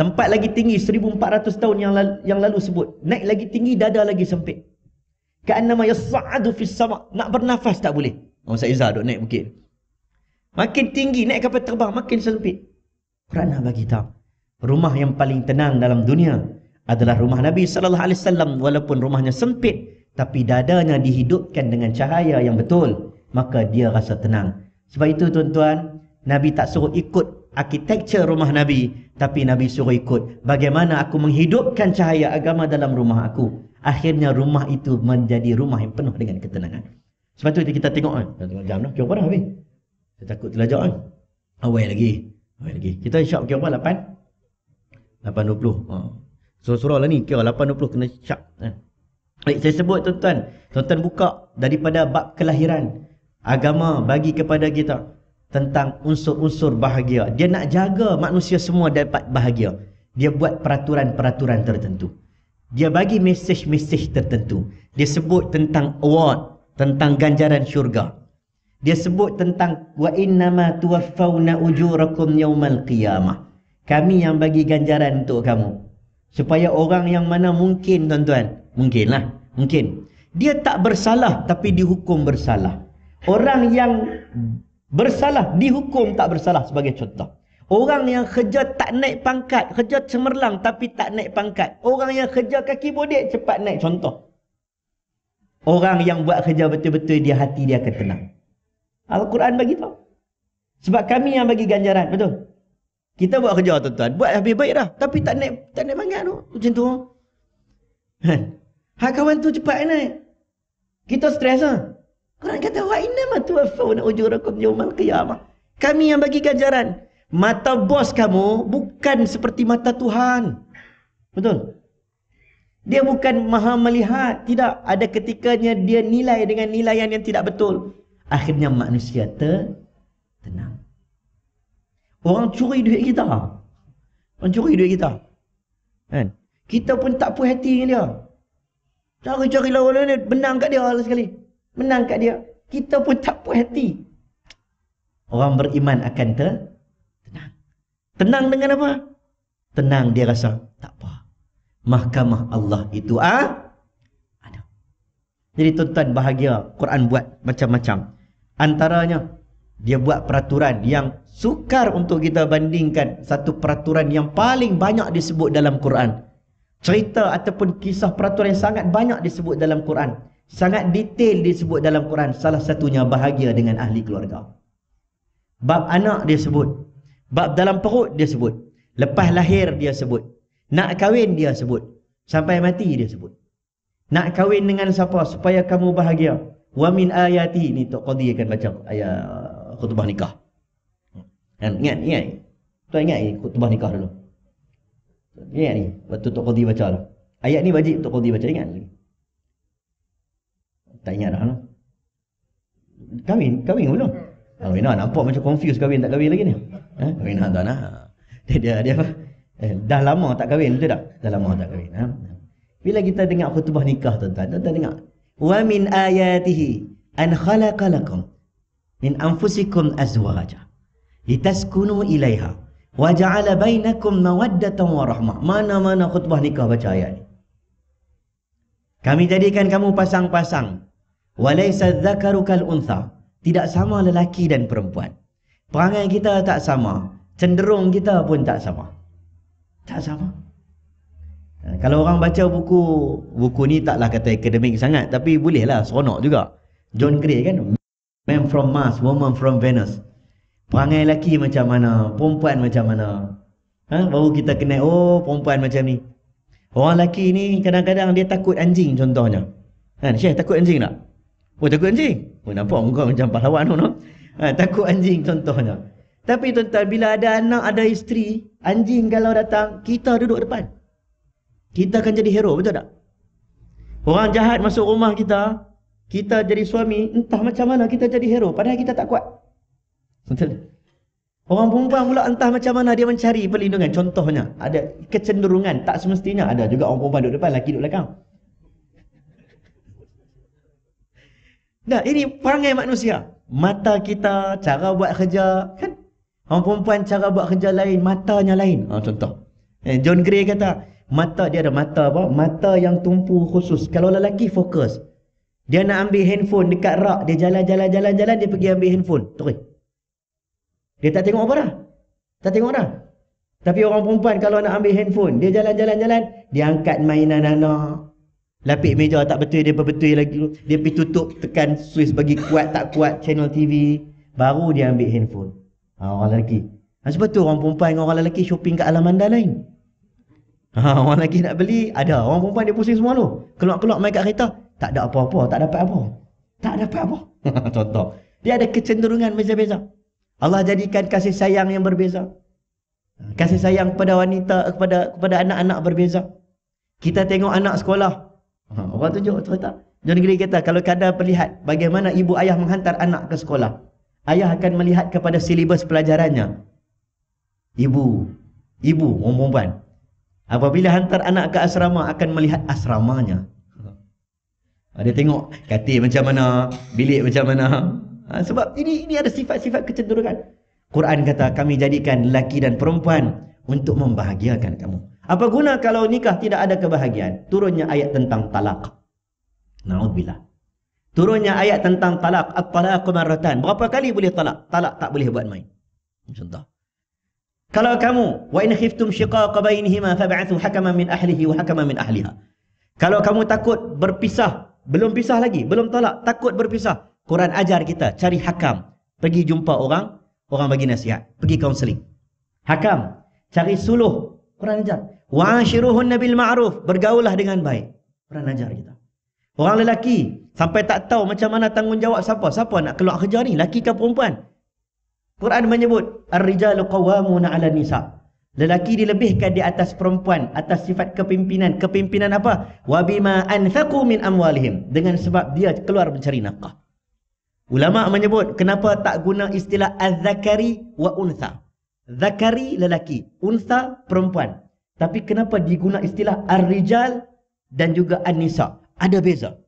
tempat lagi tinggi 1400 tahun yang lalu, yang lalu sebut naik lagi tinggi dada lagi sempit Ka'annama yas'adu fis sama' nak bernafas tak boleh. Oh Said Izzah duk naik bukit. Makin tinggi naik kapal terbang makin sempit. Quran nak bagi tahu. Rumah yang paling tenang dalam dunia adalah rumah Nabi sallallahu alaihi wasallam walaupun rumahnya sempit tapi dadanya dihidupkan dengan cahaya yang betul maka dia rasa tenang. Sebab itu tuan-tuan, Nabi tak suruh ikut arkitektur rumah Nabi tapi Nabi suruh ikut bagaimana aku menghidupkan cahaya agama dalam rumah aku akhirnya rumah itu menjadi rumah yang penuh dengan ketenangan. Sebab tu kita tengok kan. Kita tengok jam dah. Kira berapa habis? Kita takut terlajak kan. Awal lagi. Awal lagi. Kita syak kira berapa? 8? 8.20. Ha. Surah-surah lah ni. Kira 8.20 kena syak. Eh. Baik, saya sebut tuan-tuan. Tuan-tuan buka daripada bab kelahiran. Agama bagi kepada kita. Tentang unsur-unsur bahagia. Dia nak jaga manusia semua dapat bahagia. Dia buat peraturan-peraturan tertentu dia bagi mesej-mesej tertentu. Dia sebut tentang award, tentang ganjaran syurga. Dia sebut tentang wa innama tuwaffawna ujurakum yawmal qiyamah. Kami yang bagi ganjaran untuk kamu. Supaya orang yang mana mungkin tuan-tuan. Mungkinlah. Mungkin. Dia tak bersalah tapi dihukum bersalah. Orang yang bersalah dihukum tak bersalah sebagai contoh. Orang yang kerja tak naik pangkat, kerja cemerlang tapi tak naik pangkat. Orang yang kerja kaki bodek cepat naik contoh. Orang yang buat kerja betul-betul dia hati dia akan tenang. Al-Quran bagi tahu. Sebab kami yang bagi ganjaran, betul? Kita buat kerja tuan-tuan, buat lebih baik dah tapi tak naik tak naik pangkat tu. Macam tu. Ha kawan tu cepat naik. Kita stres ah. Quran kata wa inna ma tuwaffawna ujurakum yawmal qiyamah. Kami yang bagi ganjaran. Mata bos kamu bukan seperti mata Tuhan. Betul? Dia bukan maha melihat. Tidak. Ada ketikanya dia nilai dengan nilaian yang tidak betul. Akhirnya manusia tenang. Orang curi duit kita. Orang curi duit kita. Kan? Kita pun tak puas hati dengan dia. Cari-cari lawan ni benang kat dia lah sekali. Menang kat dia. Kita pun tak puas hati. Orang beriman akan tenang. Tenang dengan apa? Tenang dia rasa tak apa. Mahkamah Allah itu ah? ada. Jadi tuan-tuan bahagia Quran buat macam-macam. Antaranya dia buat peraturan yang sukar untuk kita bandingkan satu peraturan yang paling banyak disebut dalam Quran. Cerita ataupun kisah peraturan yang sangat banyak disebut dalam Quran. Sangat detail disebut dalam Quran. Salah satunya bahagia dengan ahli keluarga. Bab anak dia sebut. Bab dalam perut dia sebut. Lepas lahir dia sebut. Nak kahwin dia sebut. Sampai mati dia sebut. Nak kahwin dengan siapa supaya kamu bahagia. Wa min ayati. Ini Tok Qadhi akan baca ayat khutbah nikah. Kan? Ingat, ingat. Tuan ingat ni khutbah nikah dulu. Ingat ni. Waktu Tok Qadhi baca lah. Ayat ni wajib Tok Qadhi baca. Ingat lagi. Tak ingat dah lah. Kahwin? Kahwin belum? Kahwin lah. Nampak macam confuse kahwin tak kahwin lagi ni. Ha? Kahwin hantar nak. Dia, dia, dia Eh, dah lama tak kahwin, betul tak? Dah lama tak kahwin. Ha? Bila kita dengar khutbah nikah tuan-tuan, tuan-tuan dengar. Wa min ayatihi an khalaqa min anfusikum azwaja litaskunu ilaiha wa ja'ala bainakum mawaddatan wa rahmah. Mana-mana khutbah nikah baca ayat ni. Kami jadikan kamu pasang-pasang. Walaysa dhakaru untha. Tidak sama lelaki dan perempuan. Perangai kita tak sama. Cenderung kita pun tak sama. Tak sama. Eh, kalau orang baca buku, buku ni taklah kata akademik sangat. Tapi bolehlah, seronok juga. John Gray kan? Man from Mars, woman from Venus. Perangai lelaki macam mana? Perempuan macam mana? Ha? Baru kita kena, oh perempuan macam ni. Orang lelaki ni kadang-kadang dia takut anjing contohnya. Kan? Syekh takut anjing tak? Oh takut anjing? Oh nampak muka macam pahlawan tu no? ha, takut anjing contohnya. Tapi tuan-tuan, bila ada anak, ada isteri, anjing kalau datang, kita duduk depan. Kita akan jadi hero, betul tak? Orang jahat masuk rumah kita, kita jadi suami, entah macam mana kita jadi hero. Padahal kita tak kuat. Betul tak? Orang perempuan pula entah macam mana dia mencari perlindungan. Contohnya, ada kecenderungan. Tak semestinya ada juga orang perempuan duduk depan, lelaki duduk belakang. Nah, ini perangai manusia mata kita cara buat kerja kan orang perempuan cara buat kerja lain matanya lain ha, contoh eh, John Gray kata mata dia ada mata apa mata yang tumpu khusus kalau lelaki fokus dia nak ambil handphone dekat rak dia jalan jalan jalan jalan dia pergi ambil handphone terus dia tak tengok apa dah tak tengok dah tapi orang perempuan kalau nak ambil handphone dia jalan jalan jalan dia angkat mainan anak Lapik meja tak betul dia berbetul lagi Dia pergi tutup tekan switch bagi kuat tak kuat channel TV Baru dia ambil handphone ha, Orang lelaki ha, Sebab tu orang perempuan dengan orang lelaki shopping kat Alamanda lain ha, Orang lelaki nak beli ada Orang perempuan dia pusing semua tu Keluar-keluar main kat kereta Tak ada apa-apa tak dapat apa Tak dapat apa Contoh Dia ada kecenderungan beza-beza Allah jadikan kasih sayang yang berbeza Kasih sayang kepada wanita kepada kepada anak-anak berbeza Kita tengok anak sekolah Ha, orang tunjuk cerita. Jadi Gray kata, kalau kadar perlihat bagaimana ibu ayah menghantar anak ke sekolah, ayah akan melihat kepada silibus pelajarannya. Ibu, ibu, orang perempuan. Apabila hantar anak ke asrama, akan melihat asramanya. Ha, dia tengok katil macam mana, bilik macam mana. Ha, sebab ini ini ada sifat-sifat kecenderungan. Quran kata, kami jadikan lelaki dan perempuan untuk membahagiakan kamu. Apa guna kalau nikah tidak ada kebahagiaan? Turunnya ayat tentang talak. Na'udzubillah. Turunnya ayat tentang talak. At-talaq marratan. Berapa kali boleh talak? Talak tak boleh buat main. Contoh. Kalau kamu wa in khiftum shiqaqa bainihima fab'athu hakaman min ahlihi wa hakaman min ahliha. Kalau kamu takut berpisah, belum pisah lagi, belum talak, takut berpisah. Quran ajar kita cari hakam. Pergi jumpa orang, orang bagi nasihat, pergi kaunseling. Hakam, cari suluh. Quran ajar. Wa'ashiruhun nabil ma'ruf. Bergaulah dengan baik. Orang ajar kita. Orang lelaki sampai tak tahu macam mana tanggungjawab siapa. Siapa nak keluar kerja ni? Laki ke perempuan? Quran menyebut ar-rijalu qawwamuna 'ala nisa. Lelaki dilebihkan di atas perempuan atas sifat kepimpinan. Kepimpinan apa? Wa bima anfaqu min amwalihim dengan sebab dia keluar mencari nafkah. Ulama menyebut kenapa tak guna istilah az-zakari wa untha. Zakari lelaki, untha perempuan. Tapi kenapa diguna istilah Ar-Rijal dan juga An-Nisa? Ada beza.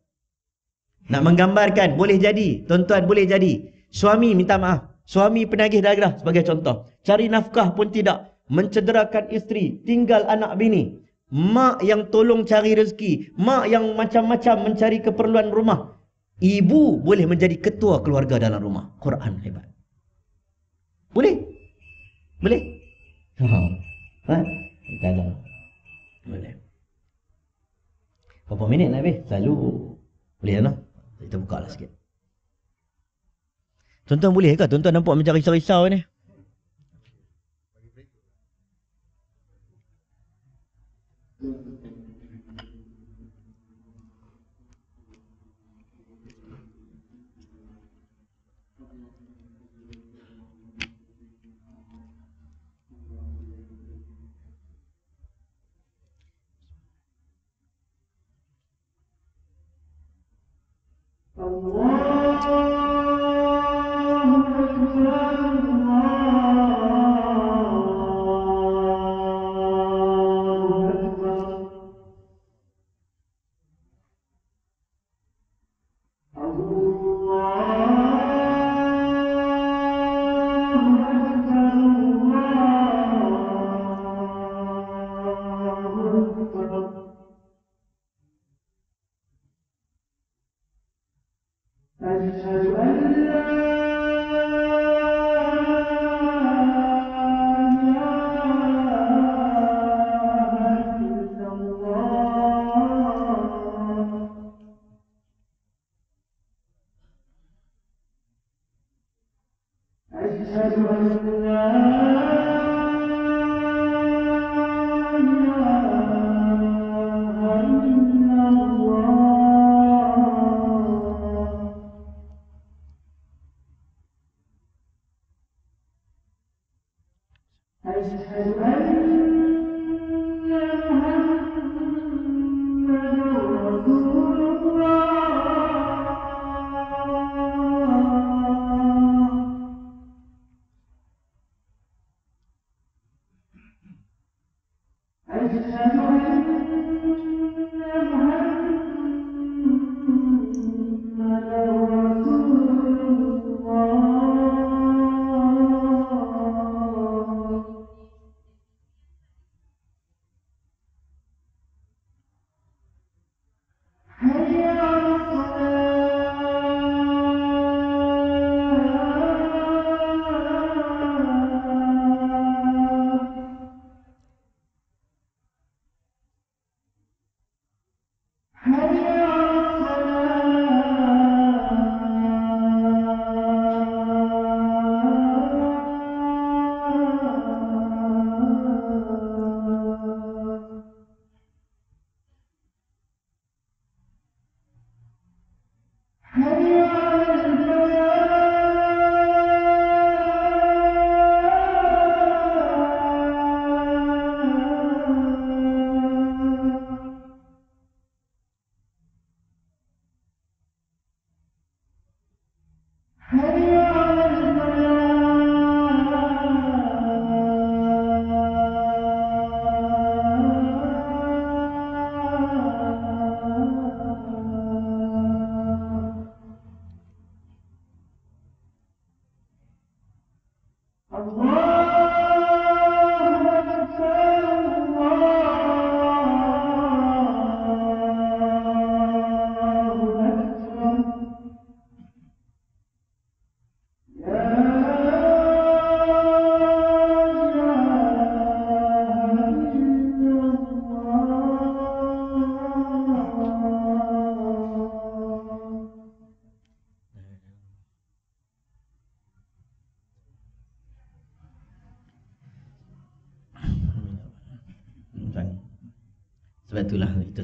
Nak menggambarkan, boleh jadi. Tuan-tuan, boleh jadi. Suami minta maaf. Suami penagih darah sebagai contoh. Cari nafkah pun tidak. Mencederakan isteri. Tinggal anak bini. Mak yang tolong cari rezeki. Mak yang macam-macam mencari keperluan rumah. Ibu boleh menjadi ketua keluarga dalam rumah. Quran hebat. Boleh? Boleh? Ha. Ha? dalam boleh. berapa minit lah habis selalu boleh lah kita buka lah sikit tuan-tuan boleh ke tuan-tuan nampak macam risau-risau ni um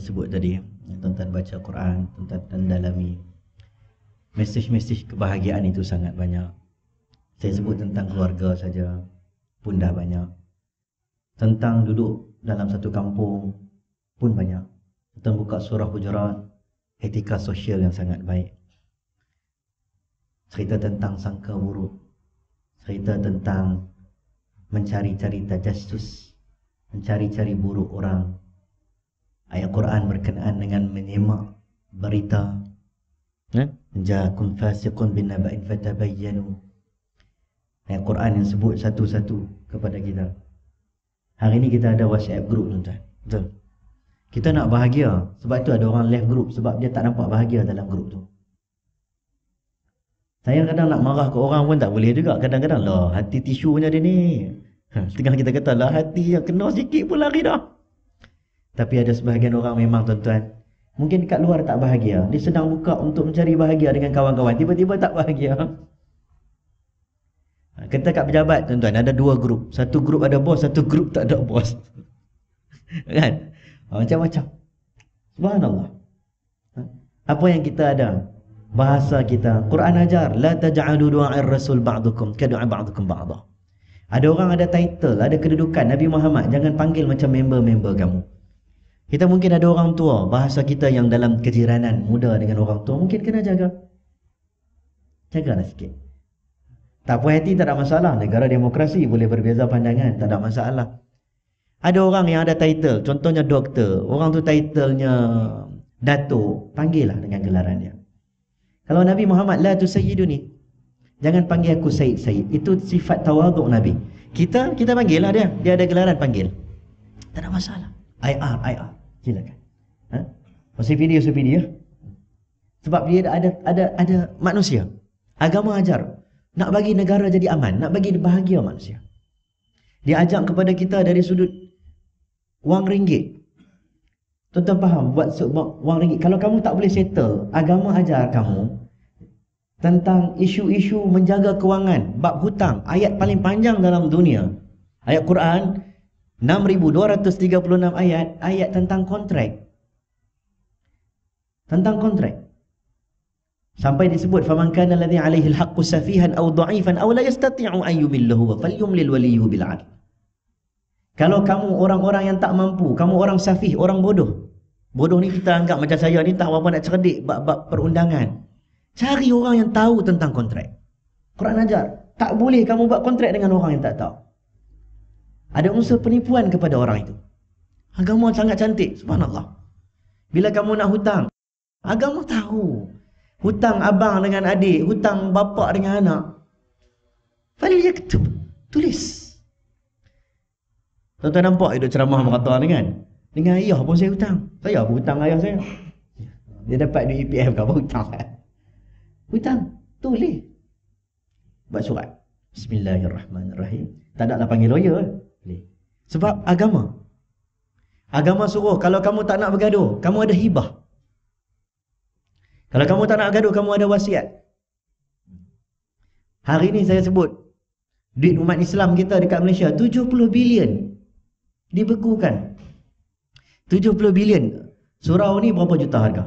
sebut tadi ya, tentang baca Quran tentang mendalami mesej-mesej kebahagiaan itu sangat banyak saya sebut tentang keluarga saja pun dah banyak tentang duduk dalam satu kampung pun banyak tentang buka surah hujurat etika sosial yang sangat baik cerita tentang sangka buruk cerita tentang mencari-cari tajassus mencari-cari buruk orang ayat Quran berkenaan dengan menyemak berita ya jaakum fasiqun bin naba'in fatabayyanu ayat Quran yang sebut satu-satu kepada kita hari ini kita ada WhatsApp group tuan betul kita nak bahagia sebab itu ada orang left group sebab dia tak nampak bahagia dalam group tu saya kadang nak marah ke orang pun tak boleh juga kadang-kadang lah hati tisu punya dia ni Tengah kita kata lah hati yang kena sikit pun lari dah tapi ada sebahagian orang memang tuan-tuan Mungkin dekat luar tak bahagia Dia sedang buka untuk mencari bahagia dengan kawan-kawan Tiba-tiba tak bahagia ha, Kita kat pejabat tuan-tuan Ada dua grup Satu grup ada bos Satu grup tak ada bos Kan? Ha, macam-macam Allah. Ha, apa yang kita ada Bahasa kita Quran ajar La taja'alu du'a'ir rasul ba'dukum Kedua'a ba'dukum ba'dah ada orang ada title, ada kedudukan Nabi Muhammad, jangan panggil macam member-member kamu. Kita mungkin ada orang tua, bahasa kita yang dalam kejiranan muda dengan orang tua mungkin kena jaga. Jagalah sikit. Tak puas hati tak ada masalah. Negara demokrasi boleh berbeza pandangan, tak ada masalah. Ada orang yang ada title, contohnya doktor. Orang tu titlenya dato, lah dengan gelarannya. Kalau Nabi Muhammad lah tu sayyidu ni. Jangan panggil aku Said Said. Itu sifat tawaduk Nabi. Kita kita panggil lah dia. Dia ada gelaran panggil. Tak ada masalah. IR, IR. Silakan. Ha? Masih video, masih video. Sebab dia ada ada ada manusia. Agama ajar. Nak bagi negara jadi aman. Nak bagi bahagia manusia. Dia ajak kepada kita dari sudut wang ringgit. Tuan-tuan faham buat sebab wang ringgit. Kalau kamu tak boleh settle, agama ajar kamu tentang isu-isu menjaga kewangan, bab hutang, ayat paling panjang dalam dunia. Ayat Quran, 6236 ayat ayat tentang kontrak. Tentang kontrak. Sampai disebut faman kana alladhi alaihi alhaqqu safihan aw dha'ifan aw la yastati'u an yumillahu wa falyumlil waliyyu bil 'adl. Kalau kamu orang-orang yang tak mampu, kamu orang safih, orang bodoh. Bodoh ni kita anggap macam saya ni tak apa-apa nak cerdik bab-bab perundangan. Cari orang yang tahu tentang kontrak. Quran ajar, tak boleh kamu buat kontrak dengan orang yang tak tahu ada unsur penipuan kepada orang itu. Agama sangat cantik, subhanallah. Bila kamu nak hutang, agama tahu. Hutang abang dengan adik, hutang bapak dengan anak. Fali dia tulis. Tuan-tuan nampak hidup ceramah berkata ni kan? Dengan ayah pun saya hutang. Saya apa hutang ayah saya? Dia dapat duit EPF ke apa hutang Hutang, tulis. Buat surat. Bismillahirrahmanirrahim. Tak ada lah panggil lawyer. Sebab agama. Agama suruh kalau kamu tak nak bergaduh, kamu ada hibah. Kalau kamu tak nak bergaduh, kamu ada wasiat. Hari ini saya sebut duit umat Islam kita dekat Malaysia 70 bilion dibekukan. 70 bilion. Surau ni berapa juta harga?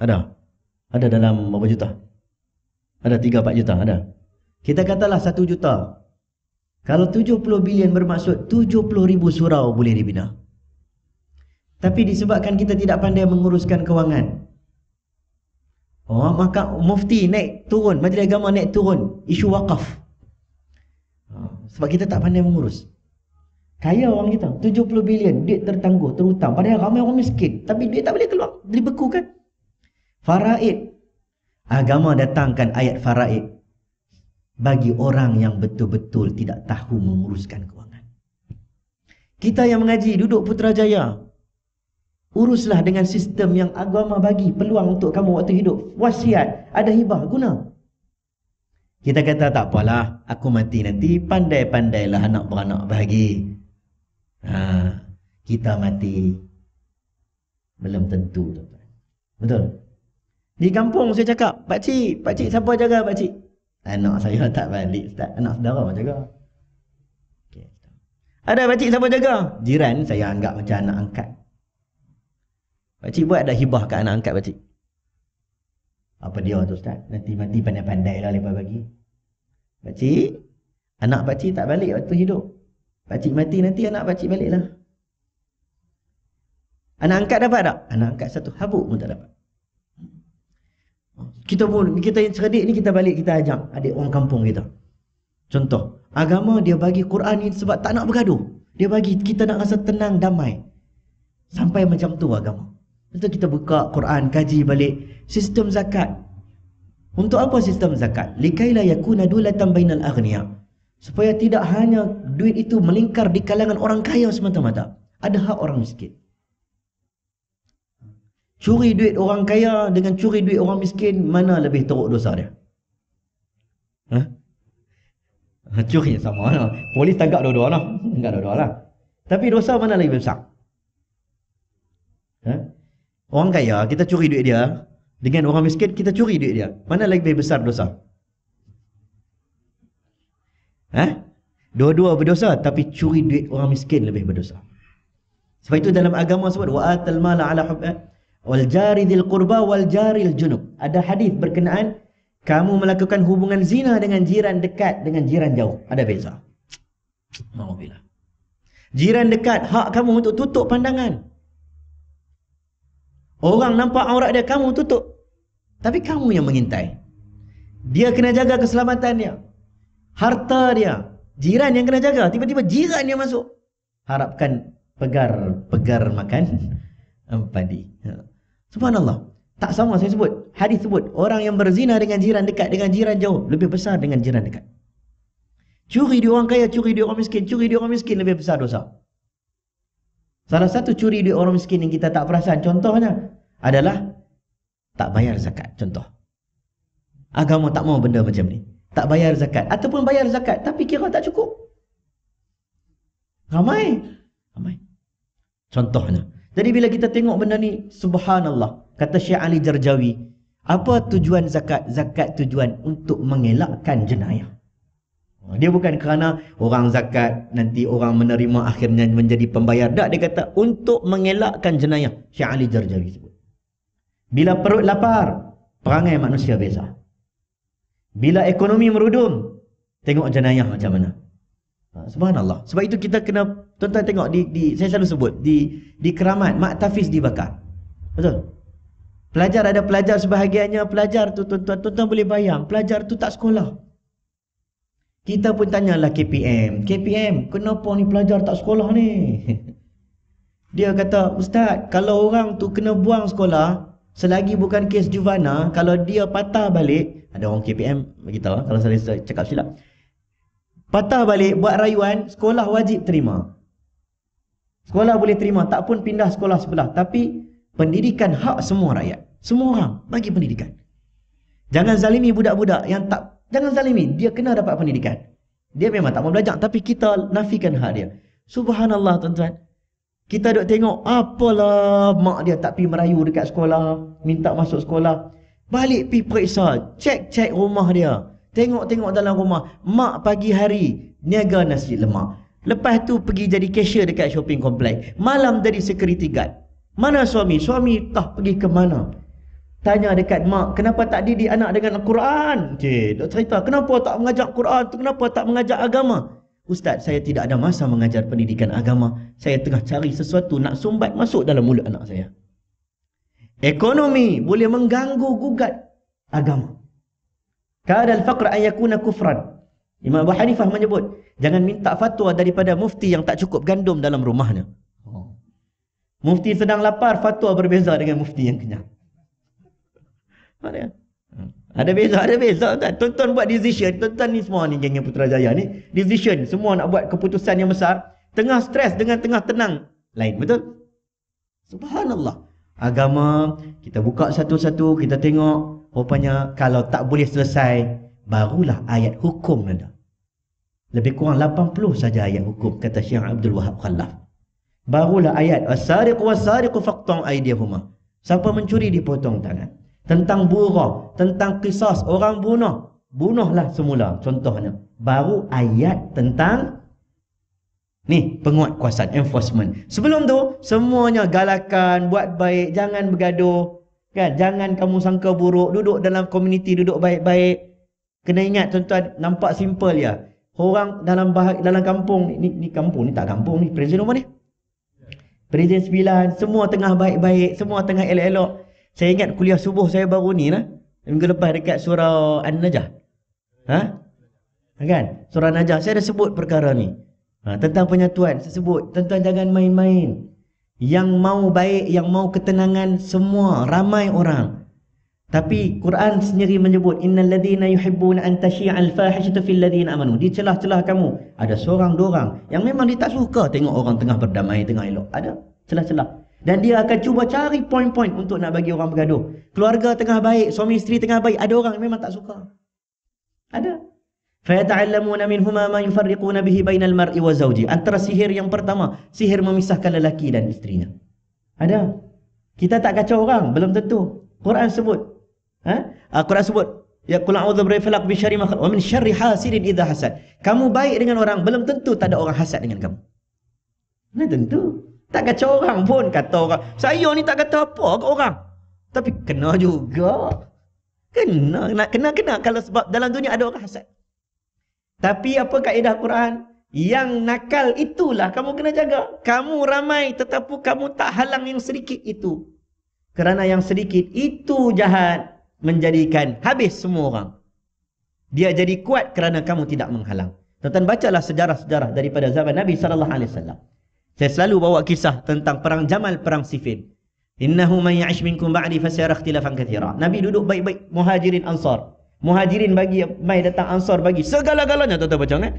Ada. Ada dalam berapa juta? Ada 3 4 juta ada. Kita katalah 1 juta kalau 70 bilion bermaksud 70 ribu surau boleh dibina. Tapi disebabkan kita tidak pandai menguruskan kewangan. Oh, maka mufti naik turun, majlis agama naik turun, isu wakaf. Oh, sebab kita tak pandai mengurus. Kaya orang kita, 70 bilion, duit tertangguh, terhutang. Padahal ramai orang miskin, tapi duit tak boleh keluar, dibeku kan? Faraid. Agama datangkan ayat faraid bagi orang yang betul-betul tidak tahu menguruskan kewangan. Kita yang mengaji duduk Putrajaya. Uruslah dengan sistem yang agama bagi peluang untuk kamu waktu hidup. Wasiat, ada hibah, guna. Kita kata tak apalah, aku mati nanti pandai-pandailah anak beranak bagi. Ha, kita mati belum tentu tuan. Betul. Di kampung saya cakap, pak cik, pak cik siapa jaga pak cik? Anak saya tak balik Ustaz. Anak saudara pun jaga. Okay. Ada pakcik siapa jaga? Jiran saya anggap macam anak angkat. Pakcik buat ada hibah kat anak angkat pakcik? Apa dia tu Ustaz? Nanti mati pandai-pandai lah lepas bagi. Pakcik, anak pakcik tak balik waktu hidup. Pakcik mati nanti anak pakcik balik lah. Anak angkat dapat tak? Anak angkat satu habuk pun tak dapat. Kita pun, kita yang cerdik ni kita balik kita ajak adik orang kampung kita. Contoh, agama dia bagi Quran ni sebab tak nak bergaduh. Dia bagi kita nak rasa tenang, damai. Sampai macam tu agama. itu kita buka Quran, kaji balik. Sistem zakat. Untuk apa sistem zakat? Likailah yakuna dulatan bainal aghniya. Supaya tidak hanya duit itu melingkar di kalangan orang kaya semata-mata. Ada hak orang miskin. Curi duit orang kaya dengan curi duit orang miskin, mana lebih teruk dosa dia? Ha? ha curi sama lah. Polis tangkap dua-dua lah. Tangkap dua-dua lah. Tapi dosa mana lagi besar? Ha? Orang kaya, kita curi duit dia. Dengan orang miskin, kita curi duit dia. Mana lagi besar dosa? Ha? Dua-dua berdosa, tapi curi duit orang miskin lebih berdosa. Sebab itu dalam agama sebut, waatul mala ala hubba'at wal jari dhil qurba wal jari al junub. Ada hadis berkenaan kamu melakukan hubungan zina dengan jiran dekat dengan jiran jauh. Ada beza. Maafilah. Jiran dekat hak kamu untuk tutup pandangan. Orang nampak aurat dia kamu tutup. Tapi kamu yang mengintai. Dia kena jaga keselamatannya, dia. Harta dia. Jiran yang kena jaga. Tiba-tiba jiran dia masuk. Harapkan pegar-pegar makan padi. Subhanallah. Tak sama saya sebut. Hadis sebut orang yang berzina dengan jiran dekat dengan jiran jauh lebih besar dengan jiran dekat. Curi di orang kaya, curi di orang miskin, curi di orang miskin lebih besar dosa. Salah satu curi di orang miskin yang kita tak perasan contohnya adalah tak bayar zakat contoh. Agama tak mau benda macam ni. Tak bayar zakat ataupun bayar zakat tapi kira tak cukup. Ramai. Ramai. Contohnya. Jadi bila kita tengok benda ni, subhanallah. Kata Syekh Ali Jarjawi, apa tujuan zakat? Zakat tujuan untuk mengelakkan jenayah. Dia bukan kerana orang zakat nanti orang menerima akhirnya menjadi pembayar. Tak, dia kata untuk mengelakkan jenayah. Syekh Ali Jarjawi sebut. Bila perut lapar, perangai manusia beza. Bila ekonomi merudum, tengok jenayah macam mana. Ha, Subhanallah. Sebab itu kita kena tuan-tuan tengok di, di saya selalu sebut di di keramat mak tafiz dibakar. Betul? Pelajar ada pelajar sebahagiannya pelajar tu tuan-tuan tuan-tuan boleh bayang pelajar tu tak sekolah. Kita pun tanyalah KPM. KPM, kenapa ni pelajar tak sekolah ni? Dia kata, Ustaz, kalau orang tu kena buang sekolah, selagi bukan kes juvana, kalau dia patah balik, ada orang KPM beritahu, kalau saya cakap silap, Patah balik, buat rayuan, sekolah wajib terima. Sekolah boleh terima, tak pun pindah sekolah sebelah. Tapi, pendidikan hak semua rakyat. Semua orang bagi pendidikan. Jangan zalimi budak-budak yang tak... Jangan zalimi, dia kena dapat pendidikan. Dia memang tak mau belajar, tapi kita nafikan hak dia. Subhanallah, tuan-tuan. Kita duk tengok, apalah mak dia tak pergi merayu dekat sekolah, minta masuk sekolah. Balik pergi periksa, cek-cek rumah Dia Tengok-tengok dalam rumah Mak pagi hari Niaga nasi lemak Lepas tu pergi jadi cashier dekat shopping complex Malam jadi security guard Mana suami? Suami tak pergi ke mana? Tanya dekat mak Kenapa tak didik anak dengan Al-Quran? Okay, dok cerita Kenapa tak mengajak Quran? Tu kenapa tak mengajar agama? Ustaz, saya tidak ada masa mengajar pendidikan agama. Saya tengah cari sesuatu nak sumbat masuk dalam mulut anak saya. Ekonomi boleh mengganggu gugat agama. Kada al-faqr an yakuna kufran. Imam Abu Hanifah menyebut, jangan minta fatwa daripada mufti yang tak cukup gandum dalam rumahnya. Oh. Mufti sedang lapar, fatwa berbeza dengan mufti yang kenyang. Mana? Hmm. Ada beza, ada beza kan? Tuan-tuan buat decision, tuan-tuan ni semua ni geng yang jaya ni, decision semua nak buat keputusan yang besar, tengah stres dengan tengah tenang lain, betul? Subhanallah. Agama kita buka satu-satu, kita tengok rupanya kalau tak boleh selesai barulah ayat hukum ada. Lebih kurang 80 saja ayat hukum kata Syekh Abdul Wahab Khalaf. Barulah ayat as-sariq wa sariqu faqtu' aydihuma. Siapa mencuri dipotong tangan. Tentang burah, tentang kisas orang bunuh, bunuhlah semula contohnya. Baru ayat tentang ni penguat kuasa enforcement. Sebelum tu semuanya galakan, buat baik, jangan bergaduh. Kan? Jangan kamu sangka buruk. Duduk dalam komuniti, duduk baik-baik. Kena ingat tuan-tuan, nampak simple ya. Orang dalam bah- dalam kampung ni, ni, ni, kampung ni tak kampung ni. Presiden nombor ni. Presiden sembilan. Semua tengah baik-baik. Semua tengah elok-elok. Saya ingat kuliah subuh saya baru ni lah. Minggu lepas dekat surau An-Najah. Ha? Kan? Surau An-Najah. Saya dah sebut perkara ni. Ha, tentang penyatuan. Saya sebut. Tentang jangan main-main yang mau baik, yang mau ketenangan semua ramai orang. Tapi Quran sendiri menyebut innal ladzina yuhibbuna an tashi'a al fahishatu fil ladzina amanu. Di celah-celah kamu ada seorang dua orang yang memang dia tak suka tengok orang tengah berdamai tengah elok. Ada celah-celah. Dan dia akan cuba cari poin-poin untuk nak bagi orang bergaduh. Keluarga tengah baik, suami isteri tengah baik, ada orang yang memang tak suka. Ada fayata'allamuna minhumama ma yufarriquna bihi bainal mar'i wa zawji. Antara sihir yang pertama, sihir memisahkan lelaki dan isterinya. Ada. Kita tak kacau orang, belum tentu. Quran sebut. Ha? Ah, Quran sebut. Ya qul a'udzu bi falaq min syarri ma wa min syarri hasidin idza hasad. Kamu baik dengan orang, belum tentu tak ada orang hasad dengan kamu. Mana tentu? Tak kacau orang pun kata orang. Saya ni tak kata apa ke orang. Tapi kena juga. Kena nak kena kena kalau sebab dalam dunia ada orang hasad. Tapi apa kaedah Quran? Yang nakal itulah kamu kena jaga. Kamu ramai tetapi kamu tak halang yang sedikit itu. Kerana yang sedikit itu jahat menjadikan habis semua orang. Dia jadi kuat kerana kamu tidak menghalang. Tuan-tuan bacalah sejarah-sejarah daripada zaman Nabi sallallahu alaihi wasallam. Saya selalu bawa kisah tentang perang Jamal, perang Siffin. Innahu may ya'ish minkum ba'di fasyara ikhtilafan Nabi duduk baik-baik muhajirin ansar. Muhajirin bagi, mai datang Ansar bagi. Segala-galanya tuan-tuan baca kan?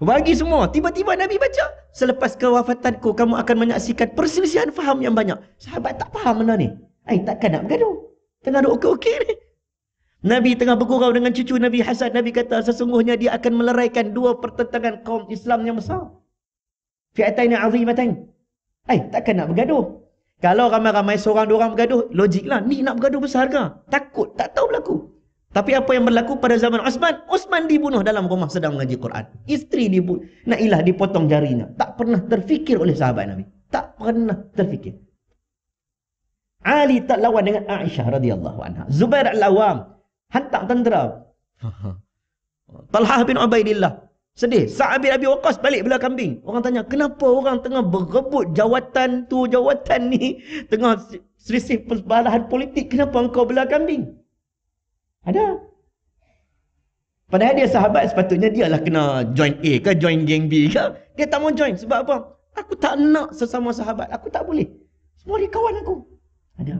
Bagi semua. Tiba-tiba Nabi baca. Selepas kewafatanku, kamu akan menyaksikan perselisihan faham yang banyak. Sahabat tak faham mana ni. Ay, takkan nak bergaduh. Tengah duduk okey-okey ni. Nabi tengah bergurau dengan cucu Nabi Hasan. Nabi kata sesungguhnya dia akan meleraikan dua pertentangan kaum Islam yang besar. Fiatain yang azimatain. Ay, takkan nak bergaduh. Kalau ramai-ramai seorang-dua orang bergaduh, logiklah. Ni nak bergaduh besar ke? Takut. Tak tahu berlaku. Tapi apa yang berlaku pada zaman Osman? Osman dibunuh dalam rumah sedang mengaji Quran. Isteri dibunuh. Nailah dipotong jarinya. Tak pernah terfikir oleh sahabat Nabi. Tak pernah terfikir. Ali tak lawan dengan Aisyah radhiyallahu anha. Zubair al-Awam. Hantar tentera. Talha bin Ubaidillah. Sedih. Sa'ab bin Abi Waqas balik belakang kambing. Orang tanya, kenapa orang tengah berebut jawatan tu, jawatan ni. Tengah selisih persebalahan politik. Kenapa engkau belakang kambing? Ada. Padahal dia sahabat sepatutnya dia lah kena join A ke join geng B ke. Dia tak mau join. Sebab apa? Aku tak nak sesama sahabat. Aku tak boleh. Semua dia kawan aku. Ada.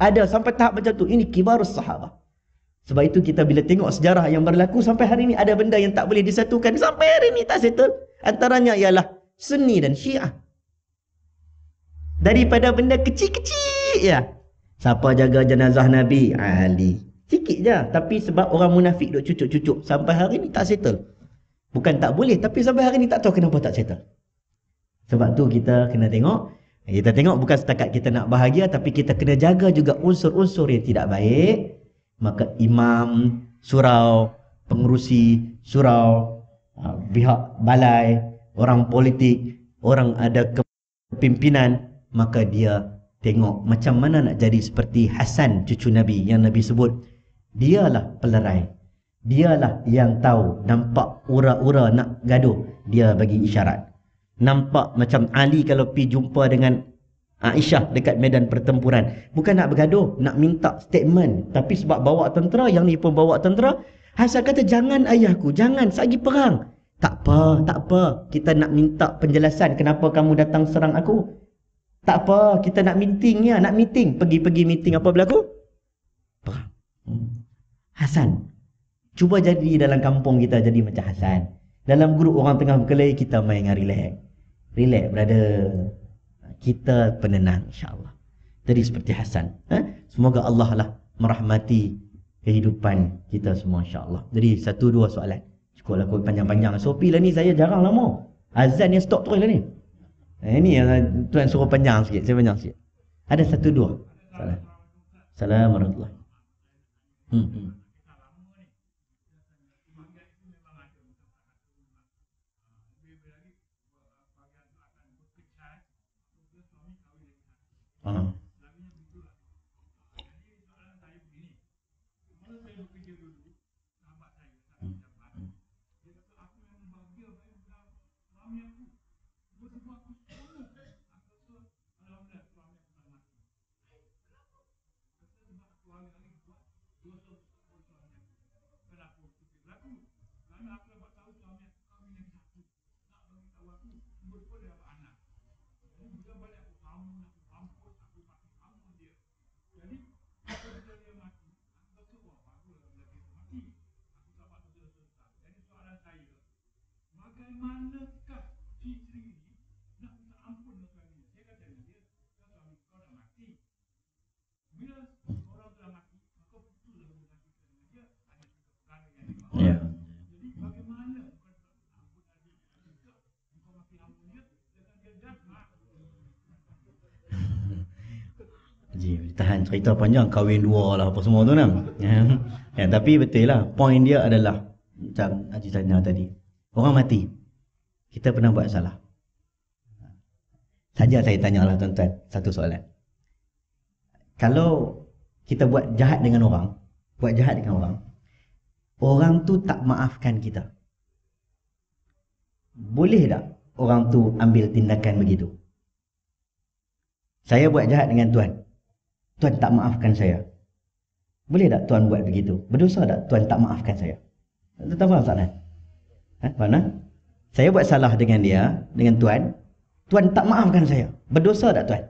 Ada sampai tahap macam tu. Ini kibarus sahabat. Sebab itu kita bila tengok sejarah yang berlaku sampai hari ini ada benda yang tak boleh disatukan. Sampai hari ini tak settle. Antaranya ialah seni dan syiah. Daripada benda kecil-kecil ya. Siapa jaga jenazah Nabi? Ali. Sikit je. Tapi sebab orang munafik duk cucuk-cucuk. Sampai hari ni tak settle. Bukan tak boleh. Tapi sampai hari ni tak tahu kenapa tak settle. Sebab tu kita kena tengok. Kita tengok bukan setakat kita nak bahagia. Tapi kita kena jaga juga unsur-unsur yang tidak baik. Maka imam, surau, pengurusi, surau, ha, pihak balai, orang politik, orang ada kepimpinan. Maka dia tengok macam mana nak jadi seperti Hasan cucu Nabi yang Nabi sebut. Dialah pelerai. Dialah yang tahu nampak ura-ura nak gaduh. Dia bagi isyarat. Nampak macam Ali kalau pergi jumpa dengan Aisyah dekat medan pertempuran. Bukan nak bergaduh, nak minta statement. Tapi sebab bawa tentera, yang ni pun bawa tentera. Hasan kata, jangan ayahku, jangan, sagi perang. Tak apa, tak apa. Kita nak minta penjelasan kenapa kamu datang serang aku. Tak apa, kita nak meeting ya, nak meeting. Pergi-pergi meeting apa berlaku? Perang. Hmm. Hasan. Cuba jadi dalam kampung kita jadi macam Hasan. Dalam grup orang tengah berkelahi kita main dengan relax. Relax berada. Kita penenang insya-Allah. Jadi seperti Hasan. Eh? Semoga Allah lah merahmati kehidupan kita semua insya-Allah. Jadi satu dua soalan. Cukup lah, kau panjang-panjang. Sopi pilah ni saya jarang lama. Azan yang stop terus lah ni. Eh, ini yang tuan suruh panjang sikit. Saya panjang sikit. Ada satu dua. Salam. Assalamualaikum warahmatullahi wabarakatuh. hmm. hmm. Uh-huh. tahan cerita panjang kahwin dua lah apa semua tu kan ya, tapi betul lah point dia adalah macam Haji Tanya tadi orang mati kita pernah buat salah saja saya tanya lah tuan-tuan satu soalan kalau kita buat jahat dengan orang buat jahat dengan orang orang tu tak maafkan kita boleh tak orang tu ambil tindakan begitu saya buat jahat dengan tuan Tuhan tak maafkan saya. Boleh tak Tuhan buat begitu? Berdosa tak Tuhan tak maafkan saya? Tuan faham tak? Kan? Ha? Faham tak? Saya buat salah dengan dia, dengan Tuhan. Tuhan tak maafkan saya. Berdosa tak Tuhan?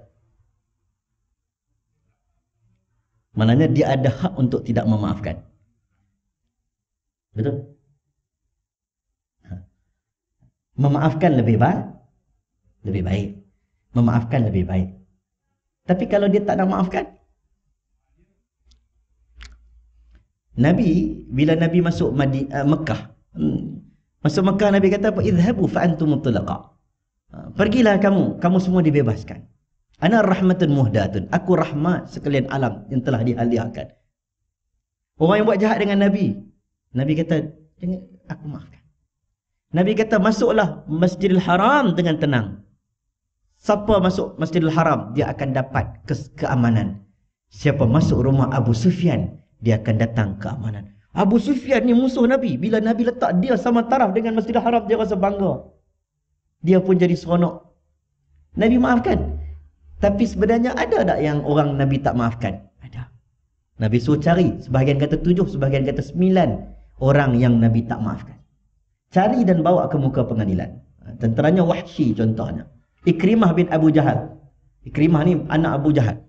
Maknanya dia ada hak untuk tidak memaafkan. Betul? Ha. Memaafkan lebih baik. Lebih baik. Memaafkan lebih baik. Tapi kalau dia tak nak maafkan, Nabi bila Nabi masuk Madi, uh, Mekah. Hmm, masuk Mekah Nabi kata apa? Izhabu fa antum mutlaqa. Uh, pergilah kamu, kamu semua dibebaskan. Ana rahmatun muhdatun. Aku rahmat sekalian alam yang telah dihaliahkan. Orang yang buat jahat dengan Nabi. Nabi kata, jangan aku maafkan. Nabi kata, masuklah Masjidil Haram dengan tenang. Siapa masuk Masjidil Haram, dia akan dapat ke keamanan. Siapa masuk rumah Abu Sufyan, dia akan datang keamanan. Abu Sufyan ni musuh Nabi. Bila Nabi letak dia sama taraf dengan Masjidil Haram, dia rasa bangga. Dia pun jadi seronok. Nabi maafkan. Tapi sebenarnya ada tak yang orang Nabi tak maafkan? Ada. Nabi suruh cari. Sebahagian kata tujuh, sebahagian kata sembilan. Orang yang Nabi tak maafkan. Cari dan bawa ke muka pengadilan. Ha, tentaranya Wahsy contohnya. Ikrimah bin Abu Jahal. Ikrimah ni anak Abu Jahal.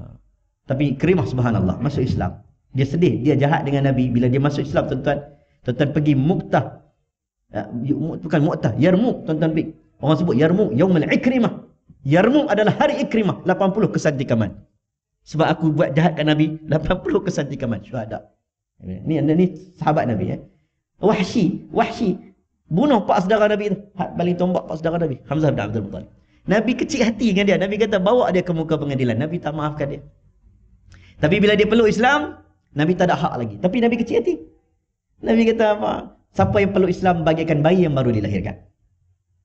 Ha, tapi Ikrimah subhanallah masuk Islam. Dia sedih, dia jahat dengan Nabi bila dia masuk Islam tuan-tuan. Tuan-tuan pergi Muktah. Ah, bukan Muktah, Yarmuk tuan-tuan pergi. Orang sebut Yarmuk Yaumul Ikrimah. Yarmuk adalah hari Ikrimah, 80 kesantikan. Sebab aku buat jahat kat Nabi, 80 kesantikan syuhada. Ni anda ni sahabat Nabi eh. Wahsi, wahsi. bunuh pak saudara Nabi tu. Paling tombak pak saudara Nabi, Hamzah bin Abdul Muttalib. Nabi kecil hati dengan dia. Nabi kata bawa dia ke muka pengadilan. Nabi tak maafkan dia. Tapi bila dia peluk Islam, Nabi tak ada hak lagi. Tapi Nabi kecil hati. Nabi kata apa? Siapa yang peluk Islam bagaikan bayi yang baru dilahirkan.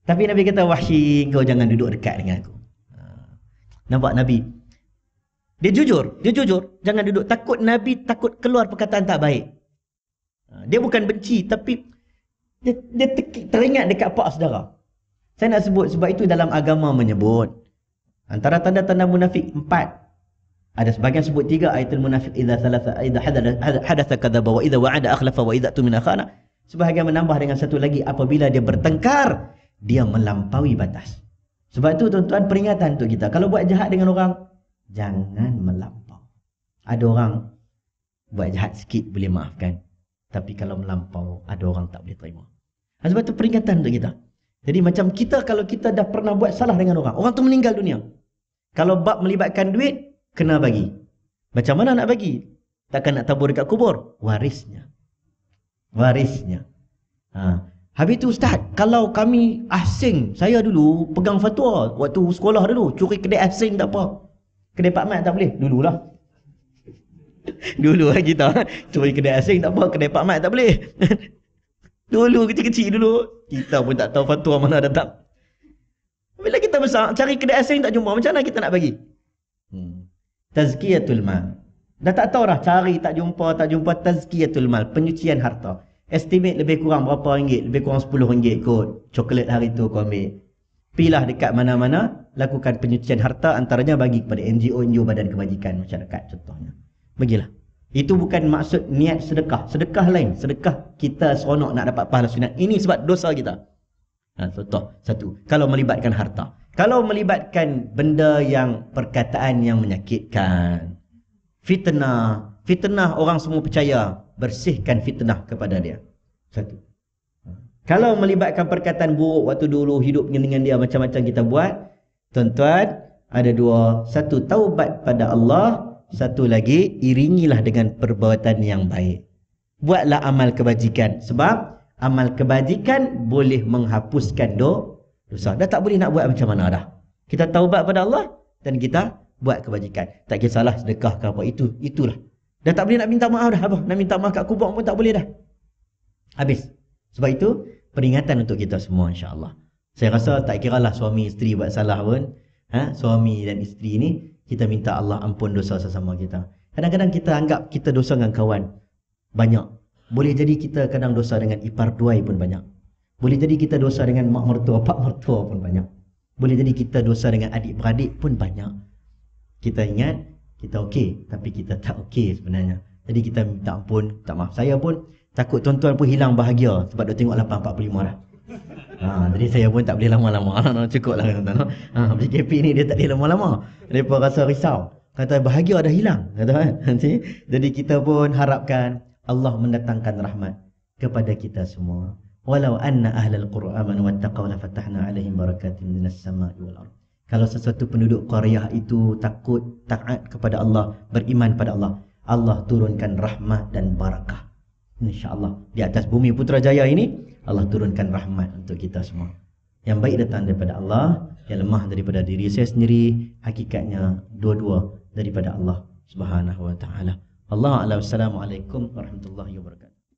Tapi Nabi kata, wahsy kau jangan duduk dekat dengan aku. Ha. Nampak Nabi? Dia jujur. Dia jujur. Jangan duduk. Takut Nabi takut keluar perkataan tak baik. Ha. Dia bukan benci tapi dia, dia teringat dekat pak saudara. Saya nak sebut sebab itu dalam agama menyebut. Antara tanda-tanda munafik empat ada sebagian sebut tiga ayatul munafiq idza thalatha idza hadatha hadatha kadzaba wa idza wa'ada akhlafa wa idza tumina khana sebahagian menambah dengan satu lagi apabila dia bertengkar dia melampaui batas sebab itu tuan-tuan peringatan untuk kita kalau buat jahat dengan orang jangan melampau ada orang buat jahat sikit boleh maafkan tapi kalau melampau ada orang tak boleh terima sebab itu peringatan untuk kita jadi macam kita kalau kita dah pernah buat salah dengan orang orang tu meninggal dunia kalau bab melibatkan duit kena bagi. Macam mana nak bagi? Takkan nak tabur dekat kubur? Warisnya. Warisnya. Ha. Habis tu ustaz, kalau kami asing, saya dulu pegang fatwa waktu sekolah dulu, curi kedai asing tak apa. Kedai Pak Mat tak boleh? Dululah. dulu lah kita. curi kedai asing tak apa, kedai Pak Mat tak boleh. dulu, kecil-kecil dulu. Kita pun tak tahu fatwa mana datang. Bila kita besar, cari kedai asing tak jumpa, macam mana kita nak bagi? Hmm. Tazkiyatul mal. Dah tak tahu dah cari tak jumpa tak jumpa tazkiyatul mal, penyucian harta. Estimate lebih kurang berapa ringgit? Lebih kurang 10 ringgit kot. Coklat hari tu kau ambil. Pilah dekat mana-mana, lakukan penyucian harta antaranya bagi kepada NGO, NGO badan kebajikan masyarakat contohnya. Bagilah. Itu bukan maksud niat sedekah. Sedekah lain. Sedekah kita seronok nak dapat pahala sunat. Ini sebab dosa kita. Ha, contoh satu. Kalau melibatkan harta. Kalau melibatkan benda yang perkataan yang menyakitkan. Fitnah. Fitnah orang semua percaya. Bersihkan fitnah kepada dia. Satu. Kalau melibatkan perkataan buruk waktu dulu hidup dengan dia macam-macam kita buat. Tuan-tuan, ada dua. Satu, taubat pada Allah. Satu lagi, iringilah dengan perbuatan yang baik. Buatlah amal kebajikan. Sebab amal kebajikan boleh menghapuskan dosa dosa. Dah tak boleh nak buat macam mana dah. Kita taubat pada Allah dan kita buat kebajikan. Tak kisahlah sedekah ke apa itu, itulah. Dah tak boleh nak minta maaf dah. Abang, nak minta maaf kat kubur pun tak boleh dah. Habis. Sebab itu, peringatan untuk kita semua insyaAllah. Saya rasa tak kira lah suami isteri buat salah pun. Ha? Suami dan isteri ni, kita minta Allah ampun dosa sesama kita. Kadang-kadang kita anggap kita dosa dengan kawan. Banyak. Boleh jadi kita kadang dosa dengan ipar duai pun banyak. Boleh jadi kita dosa dengan mak mertua, pak mertua pun banyak. Boleh jadi kita dosa dengan adik-beradik pun banyak. Kita ingat, kita okey. Tapi kita tak okey sebenarnya. Jadi kita minta ampun, tak maaf. Saya pun takut tuan-tuan pun hilang bahagia. Sebab dia tengok 8.45 dah. Ha, jadi saya pun tak boleh lama-lama. Cukup lah tuan-tuan. Ha, ni dia tak boleh lama-lama. Dia pun rasa risau. Kata bahagia dah hilang. Kata kan? Nanti. Jadi kita pun harapkan Allah mendatangkan rahmat kepada kita semua. Walau anna ahla al-Qur'an wa taqaw la fatahna alaihim barakatin minas sama'i wal ardh. Kalau sesuatu penduduk Korea itu takut, taat kepada Allah, beriman pada Allah, Allah turunkan rahmat dan barakah. Insya Allah Di atas bumi Putrajaya ini, Allah turunkan rahmat untuk kita semua. Yang baik datang daripada Allah, yang lemah daripada diri saya sendiri, hakikatnya dua-dua daripada Allah Subhanahu Wa Taala. Allahu a'lam. Assalamualaikum warahmatullahi wabarakatuh.